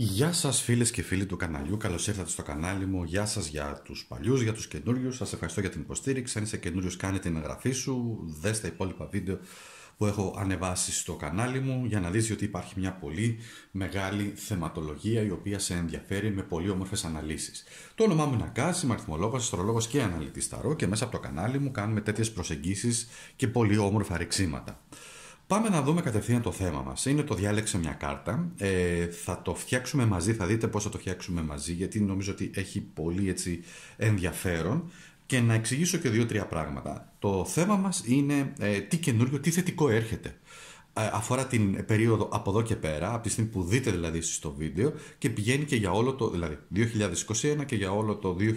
Γεια σας, φίλες και φίλοι του καναλιού, Καλώς ήρθατε στο κανάλι μου, γεια σας για τους παλιούς, για τους καινούριους. Σας ευχαριστώ για την υποστήριξη, αν είσαι καινούριος, κάνε την εγγραφή σου, δες τα υπόλοιπα βίντεο που έχω ανεβάσει στο κανάλι μου για να δεις ότι υπάρχει μια πολύ μεγάλη θεματολογία η οποία σε ενδιαφέρει με πολύ όμορφες αναλύσεις. Το όνομά μου είναι Ακάση, είμαι αριθμολόγος, αστρολόγος και αναλυτής ταρό και μέσα από το κανάλι μου κάνουμε τέτοιες προσεγγίσεις και πολύ όμορφα ρεξίματα. Πάμε να δούμε κατευθείαν το θέμα μας. Είναι το διάλεξε μια κάρτα. Ε, θα το φτιάξουμε μαζί, θα δείτε πώς θα το φτιάξουμε μαζί, γιατί νομίζω ότι έχει πολύ έτσι ενδιαφέρον. Και να εξηγήσω και δύο-τρία πράγματα. Το θέμα μας είναι ε, τι καινούριο, τι θετικό έρχεται. Ε, αφορά την περίοδο από εδώ και πέρα, από τη στιγμή που δείτε δηλαδή στο βίντεο και πηγαίνει και για όλο το, δηλαδή 2021 και για όλο το 2022.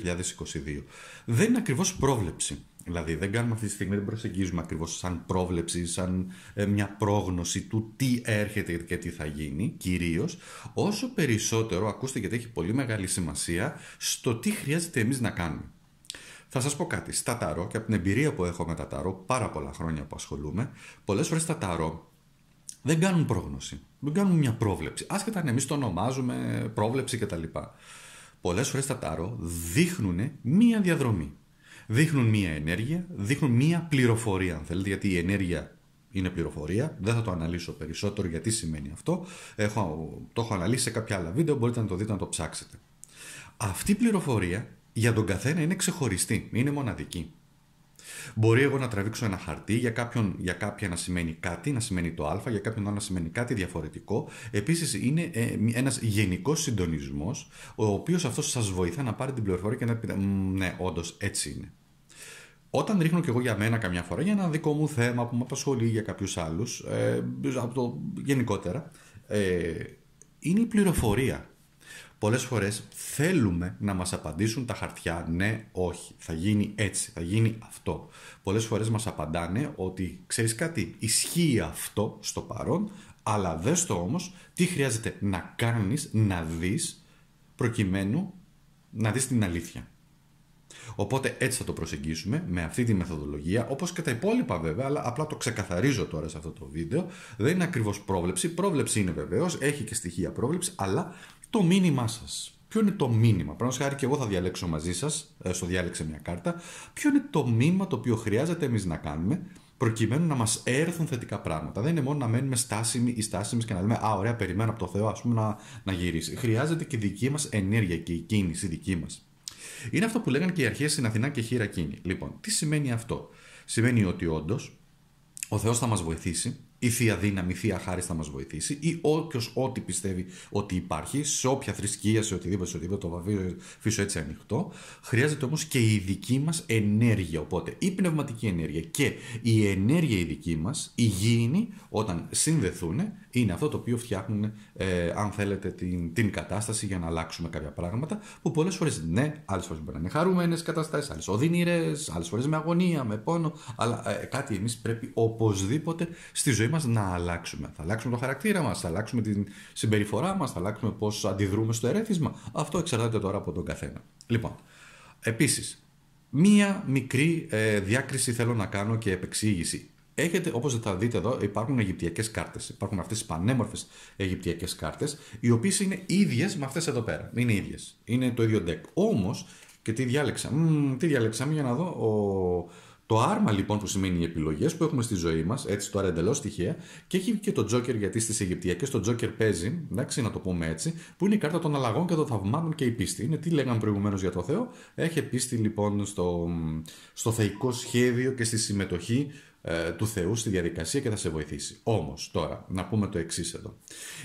Δεν είναι ακριβώς πρόβλεψη. Δηλαδή δεν κάνουμε αυτή τη στιγμή, δεν προσεγγίζουμε ακριβώς σαν πρόβλεψη, σαν ε, μια πρόγνωση του τι έρχεται και τι θα γίνει κυρίως όσο περισσότερο, ακούστε γιατί έχει πολύ μεγάλη σημασία, στο τι χρειάζεται εμείς να κάνουμε. Θα σας πω κάτι, στα ταρό και από την εμπειρία που έχω με τα ταρό, πάρα πολλά χρόνια που ασχολούμαι, Πολλές φορές τα ταρό δεν κάνουν πρόγνωση, δεν κάνουν μια πρόβλεψη, άσχετα αν εμείς το ονομάζουμε πρόβλεψη κτλ. Πολλές φορές τα ταρό δείχνουν μία διαδρομή δείχνουν μία ενέργεια, δείχνουν μία πληροφορία, αν θέλετε, γιατί η ενέργεια είναι πληροφορία. Δεν θα το αναλύσω περισσότερο γιατί σημαίνει αυτό. Έχω, το έχω αναλύσει σε κάποια άλλα βίντεο, μπορείτε να το δείτε, να το ψάξετε. Αυτή η πληροφορία για τον καθένα είναι ξεχωριστή, είναι μοναδική. Μπορεί εγώ να τραβήξω ένα χαρτί, για, κάποιον, για κάποια να σημαίνει κάτι, να σημαίνει το Α, για κάποιον να σημαίνει κάτι διαφορετικό. Επίσης, είναι ε, ένας ένας γενικός συντονισμός, ο οποίος αυτός σας βοηθά να πάρετε την πληροφορία και να πείτε, ναι, όντως έτσι είναι. Όταν ρίχνω και εγώ για μένα καμιά φορά για ένα δικό μου θέμα που με απασχολεί για κάποιους άλλους, ε, από το γενικότερα, ε, είναι η πληροφορία. Πολλές φορές θέλουμε να μας απαντήσουν τα χαρτιά ναι, όχι, θα γίνει έτσι, θα γίνει αυτό. Πολλές φορές μας απαντάνε ότι ξέρεις, κάτι, ισχύει αυτό στο παρόν, αλλά δες το όμως, τι χρειάζεται να κάνεις να δεις προκειμένου να δεις την αλήθεια. Οπότε έτσι θα το προσεγγίσουμε με αυτή τη μεθοδολογία, όπως και τα υπόλοιπα βέβαια, αλλά απλά το ξεκαθαρίζω τώρα σε αυτό το βίντεο. Δεν είναι ακριβώς πρόβλεψη. Πρόβλεψη είναι βεβαίως, έχει και στοιχεία πρόβλεψη, αλλά το μήνυμά σας. Ποιο είναι το μήνυμα. Πρώτα χάρη και εγώ θα διαλέξω μαζί σας, ε, στο διάλεξε μια κάρτα, ποιο είναι το μήνυμα το οποίο χρειάζεται εμείς να κάνουμε προκειμένου να μας έρθουν θετικά πράγματα. Δεν είναι μόνο να μένουμε στάσιμοι ή στάσιμες και να λέμε Α, ωραία, περιμένω από το Θεό, ας πούμε, να, να γυρίσει. Χρειάζεται και δική μας ενέργεια και η κίνηση δική μας. Είναι αυτό που λέγανε και οι αρχές στην Αθηνά και χείρα κίνη. Λοιπόν, τι σημαίνει αυτό. Σημαίνει ότι όντως ο Θεός θα μας βοηθήσει, η θεία δύναμη, η θεία χάρη θα μας βοηθήσει ή όποιος ό,τι πιστεύει ότι υπάρχει, σε όποια θρησκεία, σε οτιδήποτε, σε οτιδήποτε, το αφήσω έτσι ανοιχτό. Χρειάζεται όμως και η δική μας ενέργεια. Οπότε η πνευματική ενέργεια και η ενέργεια η δική μας, η γήινη όταν συνδεθούν, είναι αυτό το οποίο φτιάχνουν, ε, αν θέλετε, την, την κατάσταση για να αλλάξουμε κάποια πράγματα που πολλές φορές ναι, άλλες φορές μπορεί να είναι χαρούμενες καταστάσεις, άλλες οδυνηρές, άλλες φορές με αγωνία, με πόνο, αλλά ε, κάτι εμείς πρέπει οπωσδήποτε στη ζωή Μας να αλλάξουμε. Θα αλλάξουμε το χαρακτήρα μας, θα αλλάξουμε την συμπεριφορά μας, θα αλλάξουμε πώς αντιδρούμε στο ερέθισμα. Αυτό εξαρτάται τώρα από τον καθένα. Λοιπόν, επίσης, μία μικρή ε, διάκριση θέλω να κάνω και επεξήγηση. Έχετε, όπως θα δείτε εδώ, υπάρχουν αιγυπτιακές κάρτες. Υπάρχουν αυτές οι πανέμορφες αιγυπτιακές κάρτες, οι οποίες είναι ίδιες με αυτές εδώ πέρα. Είναι ίδιες. Είναι το ίδιο deck. Όμως, και τι διάλεξα. Μ, τι διάλεξα, για να δω. Ο, το άρμα λοιπόν που σημαίνει οι επιλογές που έχουμε στη ζωή μας, έτσι τώρα εντελώς τυχαία, και έχει και το Τζόκερ γιατί στις Αιγυπτιακές το Τζόκερ παίζει, εντάξει να το πούμε έτσι, που είναι η κάρτα των αλλαγών και των θαυμάτων και η πίστη. Είναι τι λέγαμε προηγουμένως για το Θεό. Έχει πίστη λοιπόν στο, στο θεϊκό σχέδιο και στη συμμετοχή ε, του Θεού στη διαδικασία και θα σε βοηθήσει. Όμως τώρα να πούμε το εξής εδώ.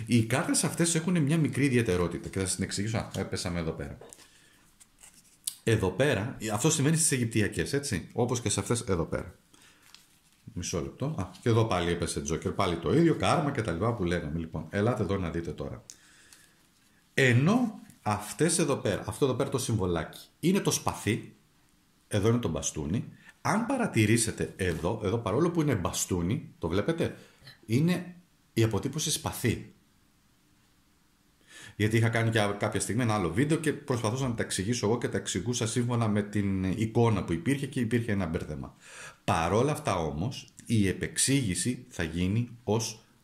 Οι κάρτες αυτές έχουν μια μικρή ιδιαιτερότητα και θα σας την εξηγήσω. Α, ε, εδώ πέρα. Εδώ πέρα, αυτό σημαίνει στις Αιγυπτιακές, έτσι. Όπως και σε αυτές εδώ πέρα. Μισό λεπτό. Α, και εδώ πάλι έπεσε Τζόκερ. Πάλι το ίδιο, κάρμα και τα λοιπά που λέγαμε. Λοιπόν, ελάτε εδώ να δείτε τώρα. Ενώ αυτές εδώ πέρα, αυτό εδώ πέρα το συμβολάκι, είναι το σπαθί, εδώ είναι το μπαστούνι. Αν παρατηρήσετε εδώ, εδώ παρόλο που είναι μπαστούνι, το βλέπετε, είναι η αποτύπωση σπαθί. Γιατί είχα κάνει και κάποια στιγμή ένα άλλο βίντεο και προσπαθούσα να τα εξηγήσω εγώ και τα εξηγούσα σύμφωνα με την εικόνα που υπήρχε και υπήρχε ένα μπέρδεμα. Παρόλα αυτά όμως, η επεξήγηση θα γίνει ως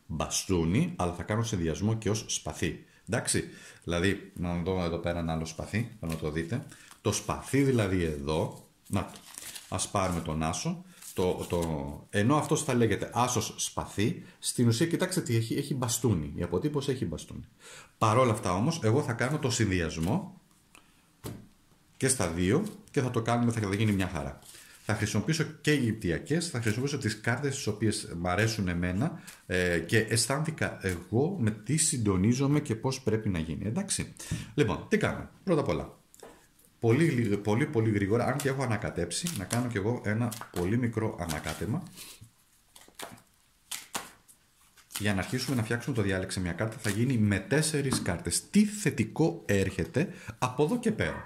μπαστούνι, αλλά θα κάνω συνδυασμό και ως σπαθί. Εντάξει, δηλαδή να δω εδώ πέρα ένα άλλο σπαθί, να το δείτε. Το σπαθί δηλαδή εδώ, να Ας πάρουμε τον άσο ενώ αυτός θα λέγεται άσος σπαθί, στην ουσία κοιτάξτε τι έχει, έχει μπαστούνι. Η αποτύπωση έχει μπαστούνι. Παρόλα αυτά όμως, εγώ θα κάνω το συνδυασμό και στα δύο και θα το κάνουμε, θα γίνει μια χαρά. Θα χρησιμοποιήσω και Αιγυπτιακέ, θα χρησιμοποιήσω τις κάρτες τις οποίες μ' αρέσουν εμένα ε, και αισθάνθηκα εγώ με τι συντονίζομαι και πώς πρέπει να γίνει. Εντάξει. Λοιπόν, τι κάνουμε. Πρώτα απ' όλα, πολύ, πολύ, πολύ γρήγορα, αν και έχω ανακατέψει, να κάνω κι εγώ ένα πολύ μικρό ανακάτεμα για να αρχίσουμε να φτιάξουμε το διάλεξε μια κάρτα θα γίνει με τέσσερις κάρτες. Τι θετικό έρχεται από εδώ και πέρα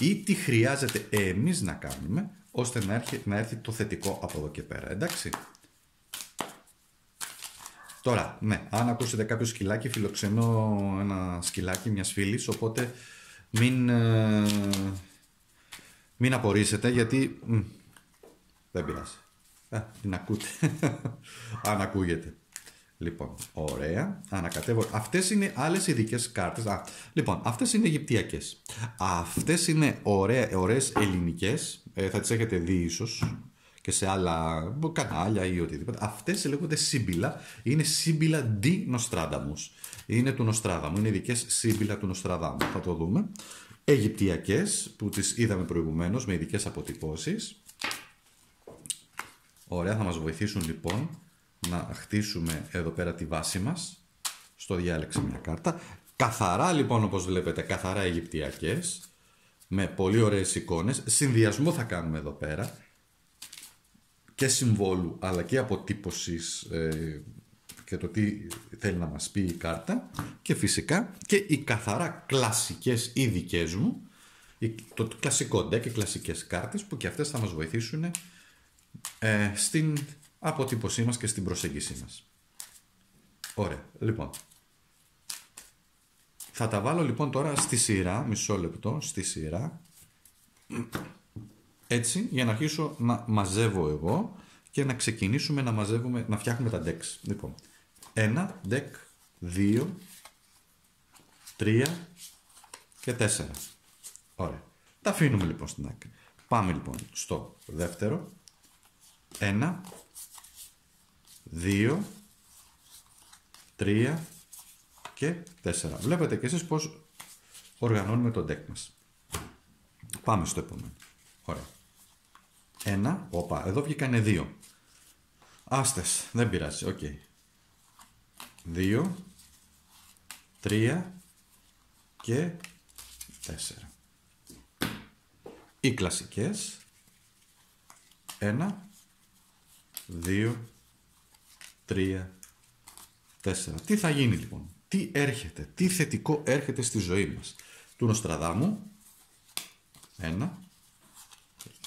ή τι χρειάζεται εμείς να κάνουμε ώστε να έρθει, να έρθει το θετικό από εδώ και πέρα, εντάξει. Τώρα, ναι, αν ακούσετε κάποιο σκυλάκι, φιλοξενώ ένα σκυλάκι μιας φίλης, οπότε μην, ε, μην απορρίσετε γιατί δεν πειράζει. Ε, την ακούτε. Αν ακούγεται. Λοιπόν, ωραία. Ανακατεύω. Αυτές είναι άλλες ειδικές κάρτες. Λοιπόν, αυτές είναι Αιγυπτιακές. Αυτές είναι ωραίες ελληνικές. Ε, θα τις έχετε δει ίσως και σε άλλα κανάλια ή οτιδήποτε. Αυτές λέγονται σύμπηλα. Είναι σύμπηλα Dinostradamus είναι του Νοστράδαμου. Είναι ειδικές σύμπηλα του Νοστράδαμου. Θα το δούμε. Αιγυπτιακές που τις είδαμε προηγουμένως με ειδικές αποτυπώσεις. Ωραία, θα μας βοηθήσουν λοιπόν να χτίσουμε εδώ πέρα τη βάση μας. Στο διάλεξε μια κάρτα. Καθαρά λοιπόν όπως βλέπετε, καθαρά Αιγυπτιακές. Με πολύ ωραίες εικόνες. Συνδυασμό θα κάνουμε εδώ πέρα. Και συμβόλου αλλά και αποτύπωσης ε, και το τι θέλει να μας πει η κάρτα και φυσικά και οι καθαρά κλασικές ή μου το κλασικό deck, και κλασικές κάρτες που και αυτές θα μας βοηθήσουν ε, στην αποτύπωσή μας και στην προσέγγιση μας. Ωραία, λοιπόν. Θα τα βάλω λοιπόν τώρα στη σειρά, μισό λεπτό, στη σειρά. Έτσι, για να αρχίσω να μαζεύω εγώ και να ξεκινήσουμε να μαζεύουμε, να φτιάχνουμε τα decks. Λοιπόν, 1, δεκ, 2, 3 και 4. Ωραία. Τα αφήνουμε λοιπόν στην άκρη. Πάμε λοιπόν στο δεύτερο. 1, 2, 3 και 4. Βλέπετε και εσείς πω οργανώνουμε το deck μας. Πάμε στο επόμενο. Ωραία. Ένα, όπα, εδώ βγήκανε 2. Άστες, δεν πειράζει, OK. 2, 3 και 4. Οι κλασικές 1, 2, 3, 4. Τι θα γίνει λοιπόν, τι έρχεται, τι θετικό έρχεται στη ζωή μας. Του Νοστραδάμου 1,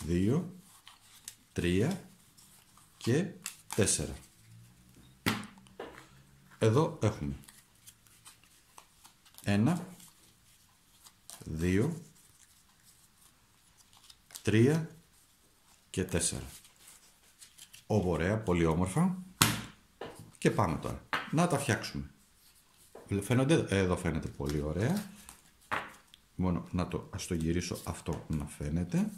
2, 3 και 4. Εδώ έχουμε 1, 2, 3 και 4. ωραία, πολύ όμορφα. Και πάμε τώρα. Να τα φτιάξουμε. Φαίνονται, εδώ φαίνεται πολύ ωραία. Μόνο να το, ας το γυρίσω αυτό να φαίνεται.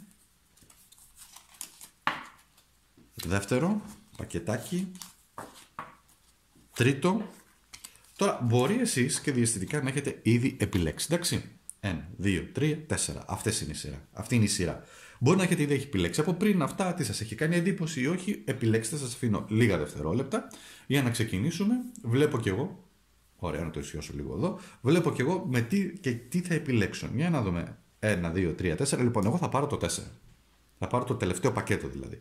Δεύτερο πακετάκι Τρίτο, τώρα μπορεί εσείς και διαστητικά να έχετε ήδη επιλέξει, εντάξει. 1, 2, 3, 4. Αυτές είναι η σειρά. Αυτή είναι η σειρά. Μπορεί να έχετε ήδη έχει επιλέξει από πριν αυτά, τι σας έχει κάνει εντύπωση ή όχι, επιλέξτε, σας αφήνω λίγα δευτερόλεπτα για να ξεκινήσουμε. Βλέπω κι εγώ, ωραία να το ισχυώσω λίγο εδώ, βλέπω κι εγώ με τι, και τι θα επιλέξω, Για να δούμε. 1, 2, 3, 4. Λοιπόν, εγώ θα πάρω το 4. Θα πάρω το τελευταίο πακέτο δηλαδή.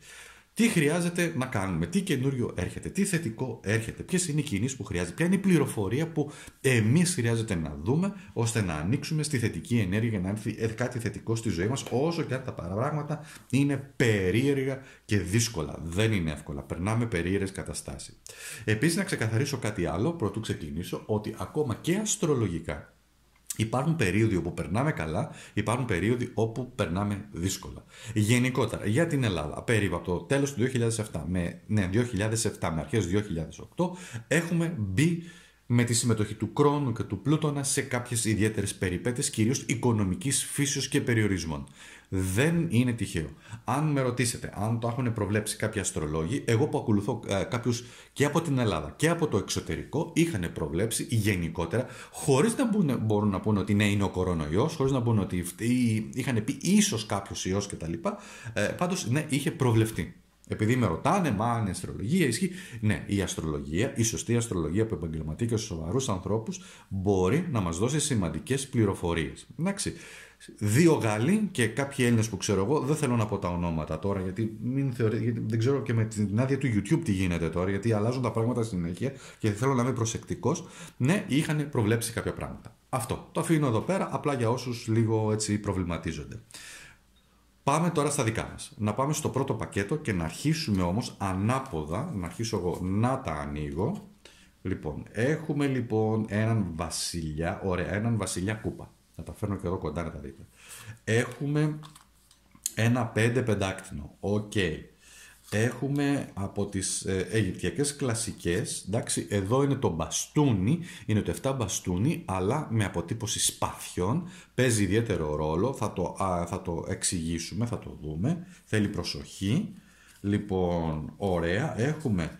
Τι χρειάζεται να κάνουμε, τι καινούριο έρχεται, τι θετικό έρχεται, ποιες είναι οι κινήσεις που χρειάζεται, ποια είναι η πληροφορία που εμείς χρειάζεται να δούμε ώστε να ανοίξουμε στη θετική ενέργεια για να έρθει ε, κάτι θετικό στη ζωή μας, όσο και αν τα πράγματα είναι περίεργα και δύσκολα. Δεν είναι εύκολα. Περνάμε περίεργες καταστάσεις. Επίσης, να ξεκαθαρίσω κάτι άλλο, πρωτού ξεκινήσω, ότι ακόμα και αστρολογικά Υπάρχουν περίοδοι όπου περνάμε καλά, υπάρχουν περίοδοι όπου περνάμε δύσκολα. Γενικότερα, για την Ελλάδα, περίπου από το τέλος του 2007 με, ναι, 2007 με αρχές 2008, έχουμε μπει με τη συμμετοχή του Κρόνου και του Πλούτονα σε κάποιες ιδιαίτερες περιπέτειες, κυρίως οικονομικής φύσεως και περιορισμών. Δεν είναι τυχαίο. Αν με ρωτήσετε, αν το έχουν προβλέψει κάποιοι αστρολόγοι, εγώ που ακολουθώ ε, κάποιους και από την Ελλάδα και από το εξωτερικό, είχαν προβλέψει γενικότερα, χωρίς να μπορούν να πούνε ότι ναι, είναι ο κορονοϊός, χωρίς να πούνε ότι είχαν πει ίσως κάποιος ιός κτλ. Ε, Πάντως, ναι, είχε προβλεφτεί. Επειδή με ρωτάνε, μα αν η αστρολογία ισχύει. Ναι, η αστρολογία, η σωστή αστρολογία που επαγγελματεί και στους σοβαρούς ανθρώπους μπορεί να μας δώσει σημαντικές πληροφορίες. Εντάξει. Δύο Γάλλοι και κάποιοι Έλληνες που ξέρω εγώ, δεν θέλω να πω τα ονόματα τώρα, γιατί, μην θεωρεί, γιατί δεν ξέρω και με την άδεια του YouTube τι γίνεται τώρα, γιατί αλλάζουν τα πράγματα συνέχεια και θέλω να είμαι προσεκτικός. Ναι, είχαν προβλέψει κάποια πράγματα. Αυτό. Το αφήνω εδώ πέρα, απλά για όσους λίγο έτσι προβληματίζονται. Πάμε τώρα στα δικά μας. Να πάμε στο πρώτο πακέτο και να αρχίσουμε όμως ανάποδα, να αρχίσω εγώ να τα ανοίγω. Λοιπόν, έχουμε λοιπόν έναν βασιλιά, ωραία, έναν βασιλιά κούπα. Να τα φέρνω και εδώ κοντά να τα δείτε. Έχουμε ένα πέντε πεντάκτηνο. Οκ. Okay έχουμε από τις ε, αιγυπτιακές κλασικές, εντάξει, εδώ είναι το μπαστούνι, είναι το 7 μπαστούνι, αλλά με αποτύπωση σπαθιών, παίζει ιδιαίτερο ρόλο, θα το, θα το εξηγήσουμε, θα το δούμε, θέλει προσοχή. Λοιπόν, ωραία, έχουμε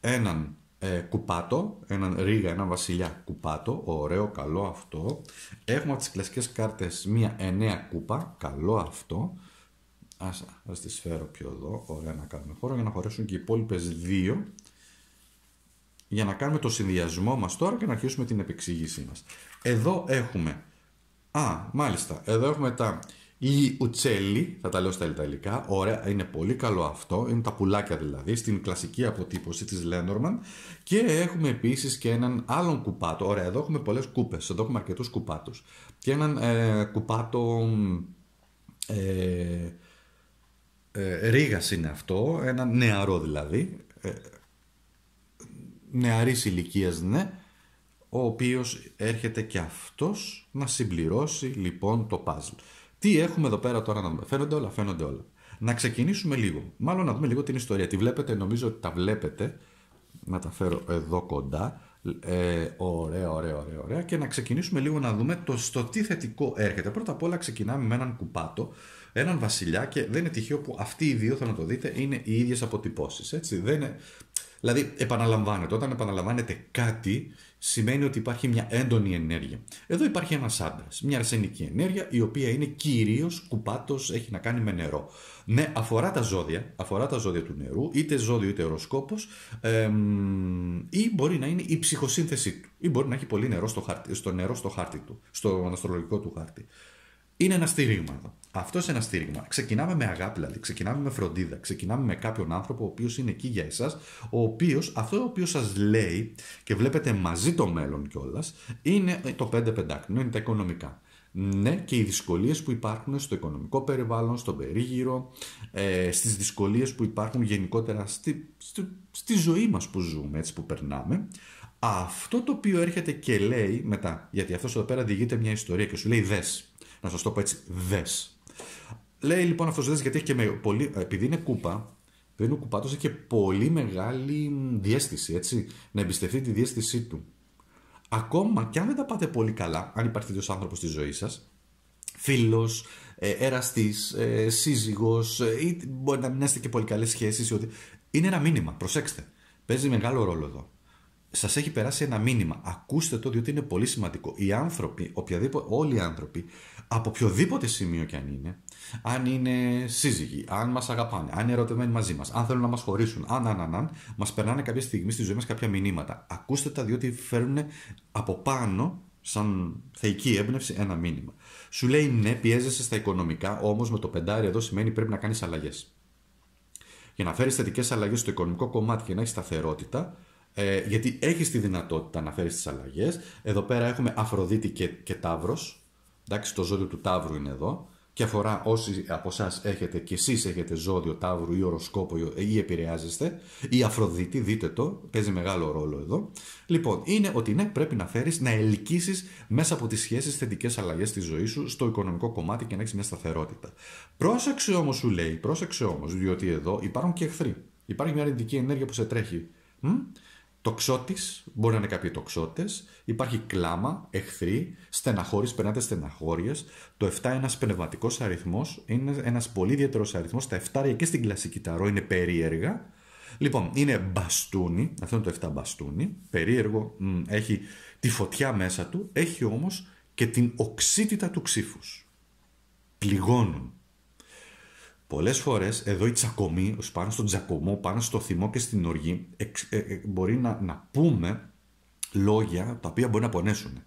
έναν ε, κουπάτο, έναν ρίγα, έναν βασιλιά κουπάτο, ωραίο, καλό αυτό. Έχουμε από τις κλασικές κάρτες μία εννέα κούπα, καλό αυτό. Άσα. Θα τις φέρω πιο εδώ. Ωραία να κάνουμε χώρο για να χωρέσουν και οι υπόλοιπες δύο. Για να κάνουμε το συνδυασμό μας τώρα και να αρχίσουμε την επεξήγησή μας. Εδώ έχουμε... Α, μάλιστα. Εδώ έχουμε τα η θα τα λέω στα Ιταλικά, ωραία, είναι πολύ καλό αυτό, είναι τα πουλάκια δηλαδή, στην κλασική αποτύπωση της Λένορμαν και έχουμε επίσης και έναν άλλον κουπάτο, ωραία, εδώ έχουμε πολλές κούπες, εδώ έχουμε αρκετούς κουπάτους και έναν ε, κουπάτο... Ε, ε, είναι αυτό, ένα νεαρό δηλαδή, ε, νεαρής ηλικίας, ναι, ο οποίος έρχεται και αυτός να συμπληρώσει λοιπόν το παζλ. Τι έχουμε εδώ πέρα τώρα να δούμε. Φαίνονται όλα, φαίνονται όλα. Να ξεκινήσουμε λίγο. Μάλλον να δούμε λίγο την ιστορία. Τη βλέπετε, νομίζω ότι τα βλέπετε. Να τα φέρω εδώ κοντά. Ε, ωραία, ωραία, ωραία, ωραία. Και να ξεκινήσουμε λίγο να δούμε το στο τι θετικό έρχεται. Πρώτα απ' όλα ξεκινάμε με έναν κουπάτο, έναν βασιλιά και δεν είναι τυχαίο που αυτοί οι δύο, θα να το δείτε, είναι οι ίδιες αποτυπώσεις. Έτσι. Δεν είναι... Δηλαδή, επαναλαμβάνεται. Όταν επαναλαμβάνεται κάτι, σημαίνει ότι υπάρχει μια έντονη ενέργεια. Εδώ υπάρχει ένας άντρας, μια αρσενική ενέργεια, η οποία είναι κυρίως κουπάτος, έχει να κάνει με νερό. Ναι, αφορά τα ζώδια, αφορά τα ζώδια του νερού, είτε ζώδιο είτε οροσκόπος, εμ, ή μπορεί να είναι η ψυχοσύνθεσή του, ή μπορεί να έχει πολύ νερό στο, χάρτη, στο νερό στο χάρτη του, στο αναστρολογικό του χάρτη είναι ένα στήριγμα εδώ. Αυτός είναι ένα στήριγμα. Ξεκινάμε με αγάπη, δηλαδή. Ξεκινάμε με φροντίδα. Ξεκινάμε με κάποιον άνθρωπο ο οποίος είναι εκεί για εσάς, ο οποίος, αυτό ο οποίος σας λέει και βλέπετε μαζί το μέλλον κιόλας, είναι ε, το 5 πεντάκτηνο, είναι τα οικονομικά. Ναι, και οι δυσκολίες που υπάρχουν στο οικονομικό περιβάλλον, στον περίγυρο, ε, στις δυσκολίες που υπάρχουν γενικότερα στη, στη, στη ζωή μας που ζούμε, έτσι που περνάμε. Αυτό το οποίο έρχεται και λέει μετά, γιατί αυτός εδώ πέρα διηγείται μια ιστορία και σου λέει: δες να σας το πω έτσι, δες. Λέει λοιπόν αυτός δες γιατί έχει και με, πολύ, επειδή είναι κούπα, είναι ο κουπάτος και πολύ μεγάλη διέστηση, έτσι, να εμπιστευτεί τη διέστησή του. Ακόμα και αν δεν τα πάτε πολύ καλά, αν υπάρχει τέτοιος άνθρωπος στη ζωή σας, φίλος, ε, εραστής, εραστή, σύζυγος, ε, ή μπορεί να μην είστε και πολύ καλές σχέσεις, είναι ένα μήνυμα, προσέξτε. Παίζει μεγάλο ρόλο εδώ σας έχει περάσει ένα μήνυμα. Ακούστε το, διότι είναι πολύ σημαντικό. Οι άνθρωποι, οποιαδήποτε, όλοι οι άνθρωποι, από οποιοδήποτε σημείο και αν είναι, αν είναι σύζυγοι, αν μας αγαπάνε, αν είναι ερωτευμένοι μαζί μας, αν θέλουν να μας χωρίσουν, αν, αν, αν, αν μας περνάνε κάποια στιγμή στη ζωή μας κάποια μηνύματα. Ακούστε τα, διότι φέρνουν από πάνω, σαν θεϊκή έμπνευση, ένα μήνυμα. Σου λέει ναι, πιέζεσαι στα οικονομικά, όμως με το πεντάρι εδώ σημαίνει πρέπει να κάνεις αλλαγές. Για να φέρεις θετικές αλλαγές στο οικονομικό κομμάτι και να έχεις σταθερότητα, ε, γιατί έχεις τη δυνατότητα να φέρεις τις αλλαγές. Εδώ πέρα έχουμε Αφροδίτη και, και Ταύρος. Εντάξει, το ζώδιο του Ταύρου είναι εδώ. Και αφορά όσοι από εσάς έχετε και εσείς έχετε ζώδιο Ταύρου ή οροσκόπο ή επηρεάζεστε. Η Αφροδίτη, δείτε το, παίζει μεγάλο ρόλο εδώ. Λοιπόν, είναι ότι ναι, πρέπει να φέρεις να ελκύσεις μέσα από τις σχέσεις θετικές αλλαγές στη ζωή σου στο οικονομικό κομμάτι και να έχεις μια σταθερότητα. Πρόσεξε όμως, σου λέει, πρόσεξε όμως, διότι εδώ υπάρχουν και εχθροί. Υπάρχει μια αρνητική ενέργεια που σε τρέχει. Τοξότης, μπορεί να είναι κάποιοι τοξότες. Υπάρχει κλάμα, εχθροί, στεναχώρη, περνάτε στεναχώριες. Το 7 είναι ένας πνευματικός αριθμός, είναι ένας πολύ ιδιαίτερος αριθμός. Τα 7 και στην κλασική ταρό είναι περίεργα. Λοιπόν, είναι μπαστούνι, αυτό είναι το 7 μπαστούνι, περίεργο, έχει τη φωτιά μέσα του, έχει όμως και την οξύτητα του ξύφους. Πληγώνουν. Πολλές φορές εδώ η τσακωμή, πάνω στον τσακωμό, πάνω στο θυμό και στην οργή, ε, ε, μπορεί να, να πούμε λόγια τα οποία μπορεί να πονέσουν.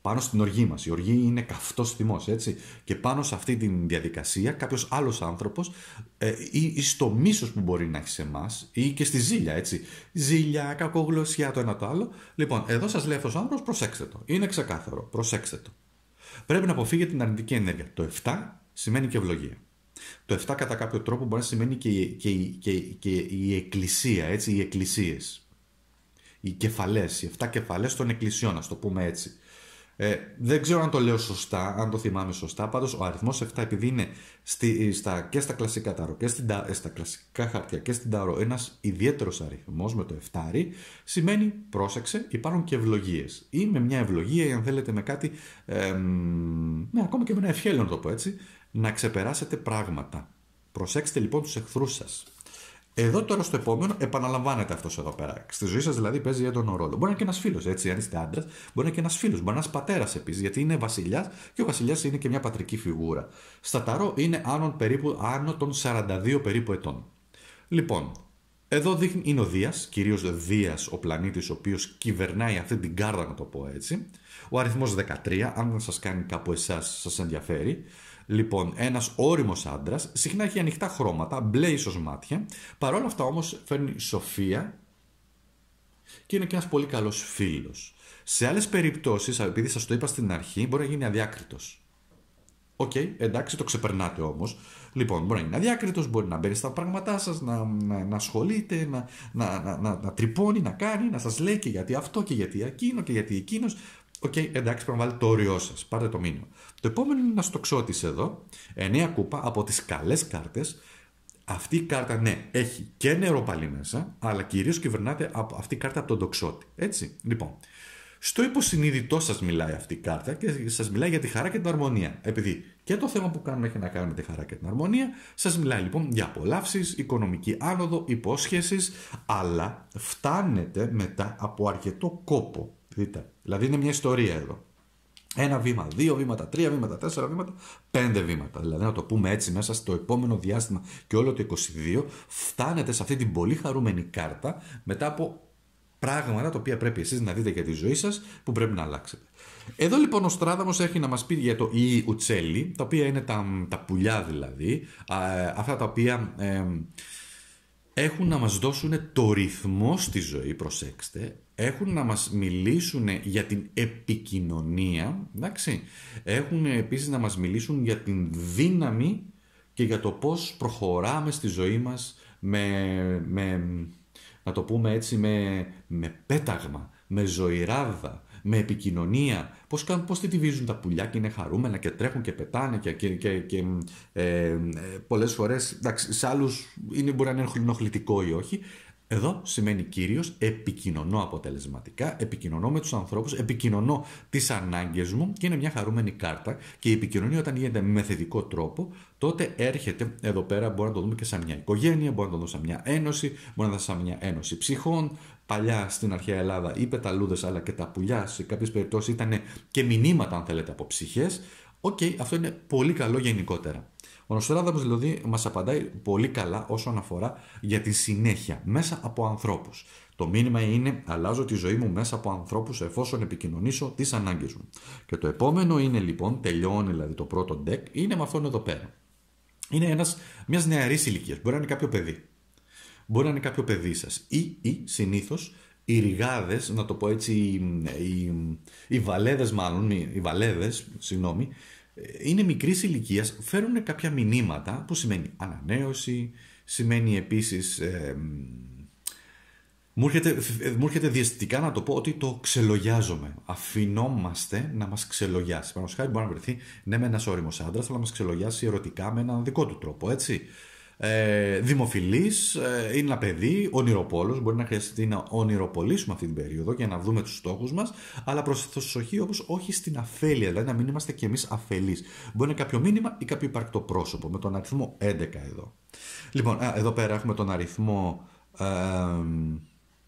Πάνω στην οργή μας. Η οργή είναι καυτός θυμός, έτσι. Και πάνω σε αυτή τη διαδικασία, κάποιος άλλος άνθρωπος, ε, ή, ή στο μίσος που μπορεί να έχει σε εμάς, ή και στη ζήλια, έτσι. Ζήλια, κακογλωσσιά, το ένα το άλλο. Λοιπόν, εδώ σας λέει αυτός ο άνθρωπος, προσέξτε το. Είναι ξεκάθαρο. Προσέξτε το. Πρέπει να αποφύγετε την αρνητική ενέργεια. Το 7 σημαίνει και ευλογία. Το 7 κατά κάποιο τρόπο μπορεί να σημαίνει και, και, και, και η εκκλησία, έτσι, οι εκκλησίες. Οι κεφαλές, οι 7 κεφαλές των εκκλησιών, ας το πούμε έτσι. Ε, δεν ξέρω αν το λέω σωστά, αν το θυμάμαι σωστά. Πάντως ο αριθμός 7, επειδή είναι στη, στα, και στα κλασικά ταρό και στην, ε, στα κλασικά χαρτιά και στην ταρό ένας ιδιαίτερος αριθμός με το 7, σημαίνει πρόσεξε, υπάρχουν και ευλογίες. Ή με μια ευλογία, ή αν θέλετε, με κάτι. Ε, ναι, ακόμα και με ένα ευχέλιο, να το πω έτσι να ξεπεράσετε πράγματα. Προσέξτε λοιπόν τους εχθρούς σας. Εδώ τώρα στο επόμενο επαναλαμβάνεται αυτός εδώ πέρα. Στη ζωή σας δηλαδή παίζει έντονο ρόλο. Μπορεί να είναι και ένας φίλος, έτσι, αν είστε άντρας, μπορεί να είναι και ένας φίλος, μπορεί να είναι ένας πατέρας επίσης, γιατί είναι βασιλιάς και ο βασιλιάς είναι και μια πατρική φιγούρα. Στα είναι άνω, περίπου, άνω των 42 περίπου ετών. Λοιπόν, εδώ δείχνει, είναι ο Δίας, κυρίως Δίας ο πλανήτης, ο οποίος κυβερνάει αυτή την κάρτα, να το πω έτσι. Ο αριθμός 13, αν σας κάνει κάπου εσάς, σας ενδιαφέρει. Λοιπόν, ένας όρημο άντρας, συχνά έχει ανοιχτά χρώματα, μπλε ίσως μάτια. Παρ' όλα αυτά όμως φέρνει σοφία και είναι και ένας πολύ καλός φίλος. Σε άλλες περιπτώσεις, επειδή σας το είπα στην αρχή, μπορεί να γίνει αδιάκριτος. Οκ, okay, εντάξει, το ξεπερνάτε όμως. Λοιπόν, μπορεί να είναι αδιάκριτος, μπορεί να μπαίνει στα πράγματά σας, να, να, να ασχολείται, να, να, να, να, τρυπώνει, να κάνει, να σας λέει και γιατί αυτό και γιατί εκείνο και γιατί εκείνος. Οκ, okay, εντάξει, πρέπει να βάλει το όριό σας. Πάρτε το μήνυμα. Το επόμενο είναι ένα τοξότη εδώ. εννέα κούπα από τις καλές κάρτες. Αυτή η κάρτα, ναι, έχει και νερό πάλι μέσα, αλλά κυρίως κυβερνάται από αυτή η κάρτα από τον τοξότη. Έτσι. Λοιπόν, στο υποσυνείδητό σας μιλάει αυτή η κάρτα και σας μιλάει για τη χαρά και την αρμονία. Επειδή και το θέμα που κάνουμε έχει να κάνει με τη χαρά και την αρμονία, σας μιλάει λοιπόν για απολαύσεις, οικονομική άνοδο, υπόσχεσεις, αλλά φτάνετε μετά από αρκετό κόπο. Δείτε. Δηλαδή είναι μια ιστορία εδώ. Ένα βήμα, δύο βήματα, τρία βήματα, τέσσερα βήματα, πέντε βήματα. Δηλαδή να το πούμε έτσι μέσα στο επόμενο διάστημα και όλο το 22, φτάνετε σε αυτή την πολύ χαρούμενη κάρτα μετά από Πράγματα τα οποία πρέπει εσείς να δείτε για τη ζωή σας που πρέπει να αλλάξετε. Εδώ λοιπόν ο Στράδαμος έχει να μας πει για το ή τα οποία είναι τα, τα πουλιά δηλαδή, αυτά τα οποία έχουν να μας δώσουν το ρυθμό στη ζωή, προσέξτε, έχουν να μας μιλήσουν για την επικοινωνία, εντάξει, έχουν επίσης να μας μιλήσουν για την δύναμη και για το πώς προχωράμε στη ζωή μας με, με να το πούμε έτσι με, με πέταγμα, με ζωηράδα, με επικοινωνία, πώς, τι τη βίζουν τα πουλιά και είναι χαρούμενα και τρέχουν και πετάνε και, και, και, ε, ε, πολλές φορές, εντάξει, σε άλλους είναι, μπορεί να είναι ενοχλητικό ή όχι, εδώ σημαίνει κύριος επικοινωνώ αποτελεσματικά, επικοινωνώ με τους ανθρώπους, επικοινωνώ τις ανάγκες μου και είναι μια χαρούμενη κάρτα και η επικοινωνία όταν γίνεται με θετικό τρόπο τότε έρχεται εδώ πέρα, μπορεί να το δούμε και σαν μια οικογένεια, μπορεί να το δούμε σαν μια ένωση, μπορεί να δούμε σαν μια ένωση ψυχών, παλιά στην αρχαία Ελλάδα τα πεταλούδες αλλά και τα πουλιά σε κάποιες περιπτώσεις ήταν και μηνύματα αν θέλετε από ψυχές. Οκ, αυτό είναι πολύ καλό γενικότερα. Ο Νοστράδαμος δηλαδή μας απαντάει πολύ καλά όσον αφορά για τη συνέχεια μέσα από ανθρώπους. Το μήνυμα είναι αλλάζω τη ζωή μου μέσα από ανθρώπους εφόσον επικοινωνήσω τις ανάγκες μου. Και το επόμενο είναι λοιπόν, τελειώνει δηλαδή το πρώτο deck, είναι με αυτόν εδώ πέρα. Είναι ένας μιας νεαρής ηλικίας. μπορεί να είναι κάποιο παιδί. Μπορεί να είναι κάποιο παιδί σας ή, ή συνήθως οι ριγάδε, να το πω έτσι, οι, οι, βαλέδες μάλλον, οι, βαλέδες, συγγνώμη, είναι μικρής ηλικίας, φέρουν κάποια μηνύματα που σημαίνει ανανέωση, σημαίνει επίσης. Ε, μου έρχεται, μου να το πω ότι το ξελογιάζομαι. Αφινόμαστε να μας ξελογιάσει. Παραδείγματος χάρη μπορεί να βρεθεί, ναι, με ένας όριμος άντρας, αλλά να μας ξελογιάσει ερωτικά με έναν δικό του τρόπο, έτσι ε, δημοφιλής, ε, είναι ένα παιδί, ονειροπόλος. Μπορεί να χρειαστεί να ονειροπολίσουμε αυτή την περίοδο και να δούμε τους στόχους μας, αλλά προς το σοχή όμω όχι στην αφέλεια, δηλαδή να μην είμαστε κι εμείς αφελείς. Μπορεί να είναι κάποιο μήνυμα ή κάποιο υπαρκτό πρόσωπο, με τον αριθμό 11 εδώ. Λοιπόν, α, εδώ πέρα έχουμε τον αριθμό. Ε,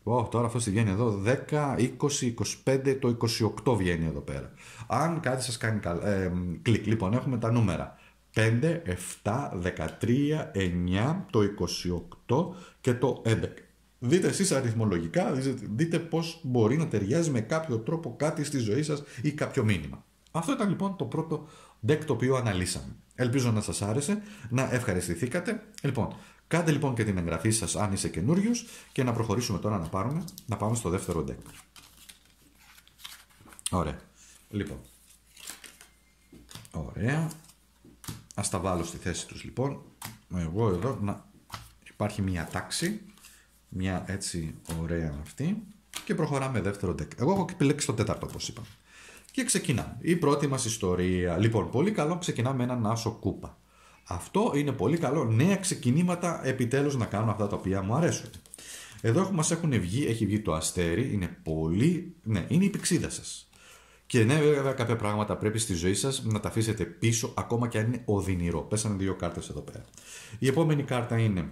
Oh, τώρα αυτό βγαίνει εδώ 10, 20, 25, το 28 βγαίνει εδώ πέρα. Αν κάτι σας κάνει καλά, ε, κλικ, λοιπόν, έχουμε τα νούμερα. 5, 7, 13, 9, το 28 και το 11. Δείτε εσείς αριθμολογικά, δείτε πώς μπορεί να ταιριάζει με κάποιο τρόπο κάτι στη ζωή σας ή κάποιο μήνυμα. Αυτό ήταν λοιπόν το πρώτο deck το οποίο αναλύσαμε. Ελπίζω να σας άρεσε, να ευχαριστηθήκατε. Λοιπόν, κάντε λοιπόν και την εγγραφή σας αν είσαι καινούριος και να προχωρήσουμε τώρα να, πάρουμε, να πάμε στο δεύτερο deck. Ωραία. Λοιπόν. Ωραία. Ας τα βάλω στη θέση τους λοιπόν. Εγώ εδώ να υπάρχει μια τάξη, μια έτσι ωραία αυτή και προχωράμε δεύτερο deck. Εγώ έχω επιλέξει το τέταρτο όπως είπα. Και ξεκινάμε. Η πρώτη μας ιστορία. Λοιπόν, πολύ καλό ξεκινάμε με έναν άσο κούπα. Αυτό είναι πολύ καλό. Νέα ξεκινήματα επιτέλους να κάνω αυτά τα οποία μου αρέσουν. Εδώ μας έχουν βγει, έχει βγει το αστέρι, είναι πολύ... Ναι, είναι η πηξίδα σας. Και ναι, βέβαια, κάποια πράγματα πρέπει στη ζωή σας να τα αφήσετε πίσω, ακόμα και αν είναι οδυνηρό. Πέσανε δύο κάρτες εδώ πέρα. Η επόμενη κάρτα είναι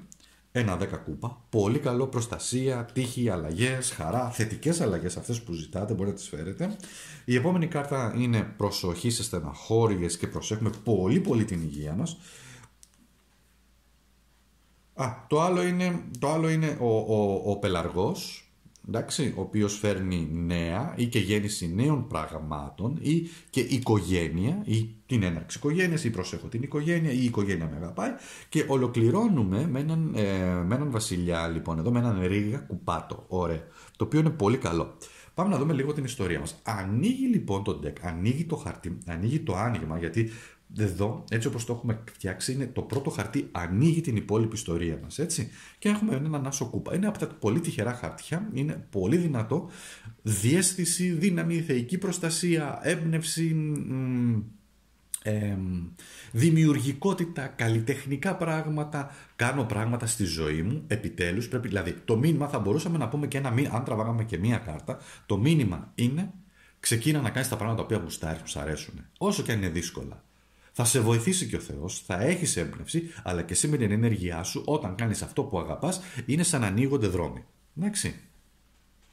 ένα δέκα κούπα. Πολύ καλό προστασία, τύχη, αλλαγές, χαρά, θετικές αλλαγές αυτές που ζητάτε, μπορείτε να τις φέρετε. Η επόμενη κάρτα είναι προσοχή σε στεναχώριες και προσέχουμε πολύ πολύ την υγεία μας. Α, το άλλο είναι, το άλλο είναι ο, ο, ο πελαργός, εντάξει, ο οποίος φέρνει νέα ή και γέννηση νέων πραγμάτων ή και οικογένεια ή την έναρξη οικογένειας ή προσέχω την οικογένεια ή η οικογένεια με αγαπάει και ολοκληρώνουμε με έναν, ε, με έναν βασιλιά λοιπόν εδώ με έναν ρίγα κουπάτο, ωραία, το οποίο είναι πολύ καλό. Πάμε να δούμε λίγο την ιστορία μας. Ανοίγει λοιπόν το deck, ανοίγει το χαρτί, ανοίγει το άνοιγμα γιατί εδώ, έτσι όπως το έχουμε φτιάξει, είναι το πρώτο χαρτί ανοίγει την υπόλοιπη ιστορία μας, έτσι. Και έχουμε ένα άσο κούπα. Είναι από τα πολύ τυχερά χαρτιά, είναι πολύ δυνατό. Διέσθηση, δύναμη, θεϊκή προστασία, έμπνευση, ε, δημιουργικότητα, καλλιτεχνικά πράγματα, κάνω πράγματα στη ζωή μου, επιτέλους πρέπει, δηλαδή το μήνυμα θα μπορούσαμε να πούμε και ένα μήνυμα, αν τραβάγαμε και μία κάρτα, το μήνυμα είναι ξεκίνα να κάνεις τα πράγματα τα οποία που σου αρέσουν, όσο και αν είναι δύσκολα. Θα σε βοηθήσει και ο Θεός, θα έχεις έμπνευση, αλλά και σήμερα με την ενέργειά σου, όταν κάνεις αυτό που αγαπάς, είναι σαν να ανοίγονται δρόμοι. Εντάξει.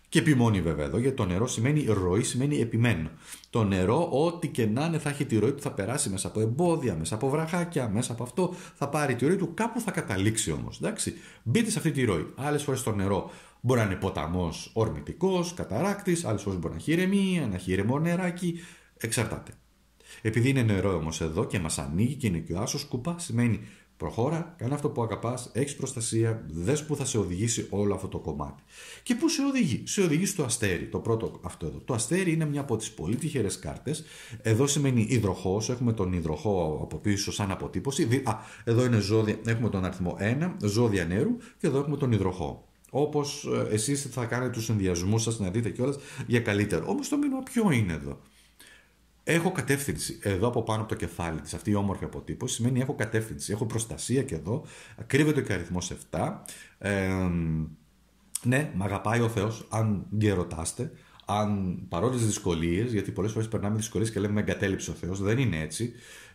Και επιμόνη βέβαια εδώ, γιατί το νερό σημαίνει ροή, σημαίνει επιμένω. Το νερό, ό,τι και να είναι, θα έχει τη ροή του, θα περάσει μέσα από εμπόδια, μέσα από βραχάκια, μέσα από αυτό. Θα πάρει τη ροή του, κάπου θα καταλήξει όμως. Εντάξει. Μπείτε σε αυτή τη ροή. Άλλες φορές το νερό μπορεί να είναι ποταμός ορμητικός, καταράκτης, άλλες φορές μπορεί να χειρεμεί, ένα χειρεμό νεράκι. Εξαρτάται. Επειδή είναι νερό όμως εδώ και μας ανοίγει και είναι και ο άσος κουπά, σημαίνει προχώρα, κάνε αυτό που αγαπάς, έχεις προστασία, δες που θα σε οδηγήσει όλο αυτό το κομμάτι. Και πού σε οδηγεί, σε οδηγεί στο αστέρι, το πρώτο αυτό εδώ. Το αστέρι είναι μια από τις πολύ τυχερές κάρτες. Εδώ σημαίνει υδροχός, έχουμε τον υδροχό από πίσω σαν αποτύπωση. Α, εδώ είναι ζώδια, έχουμε τον αριθμό 1, ζώδια νερού και εδώ έχουμε τον υδροχό. Όπως ε, εσείς θα κάνετε τους συνδυασμούς σας να δείτε κιόλας για καλύτερο. Όμως το μήνυμα ποιο είναι εδώ. Έχω κατεύθυνση. Εδώ από πάνω από το κεφάλι της, αυτή η όμορφη αποτύπωση σημαίνει έχω κατεύθυνση. Έχω προστασία και εδώ. Κρύβεται και ο αριθμός 7. Ε, ναι, με αγαπάει ο Θεός, αν διαρωτάστε. Αν παρόλες τι δυσκολίες, γιατί πολλές φορές περνάμε δυσκολίες και λέμε με εγκατέλειψε ο Θεός, δεν είναι έτσι.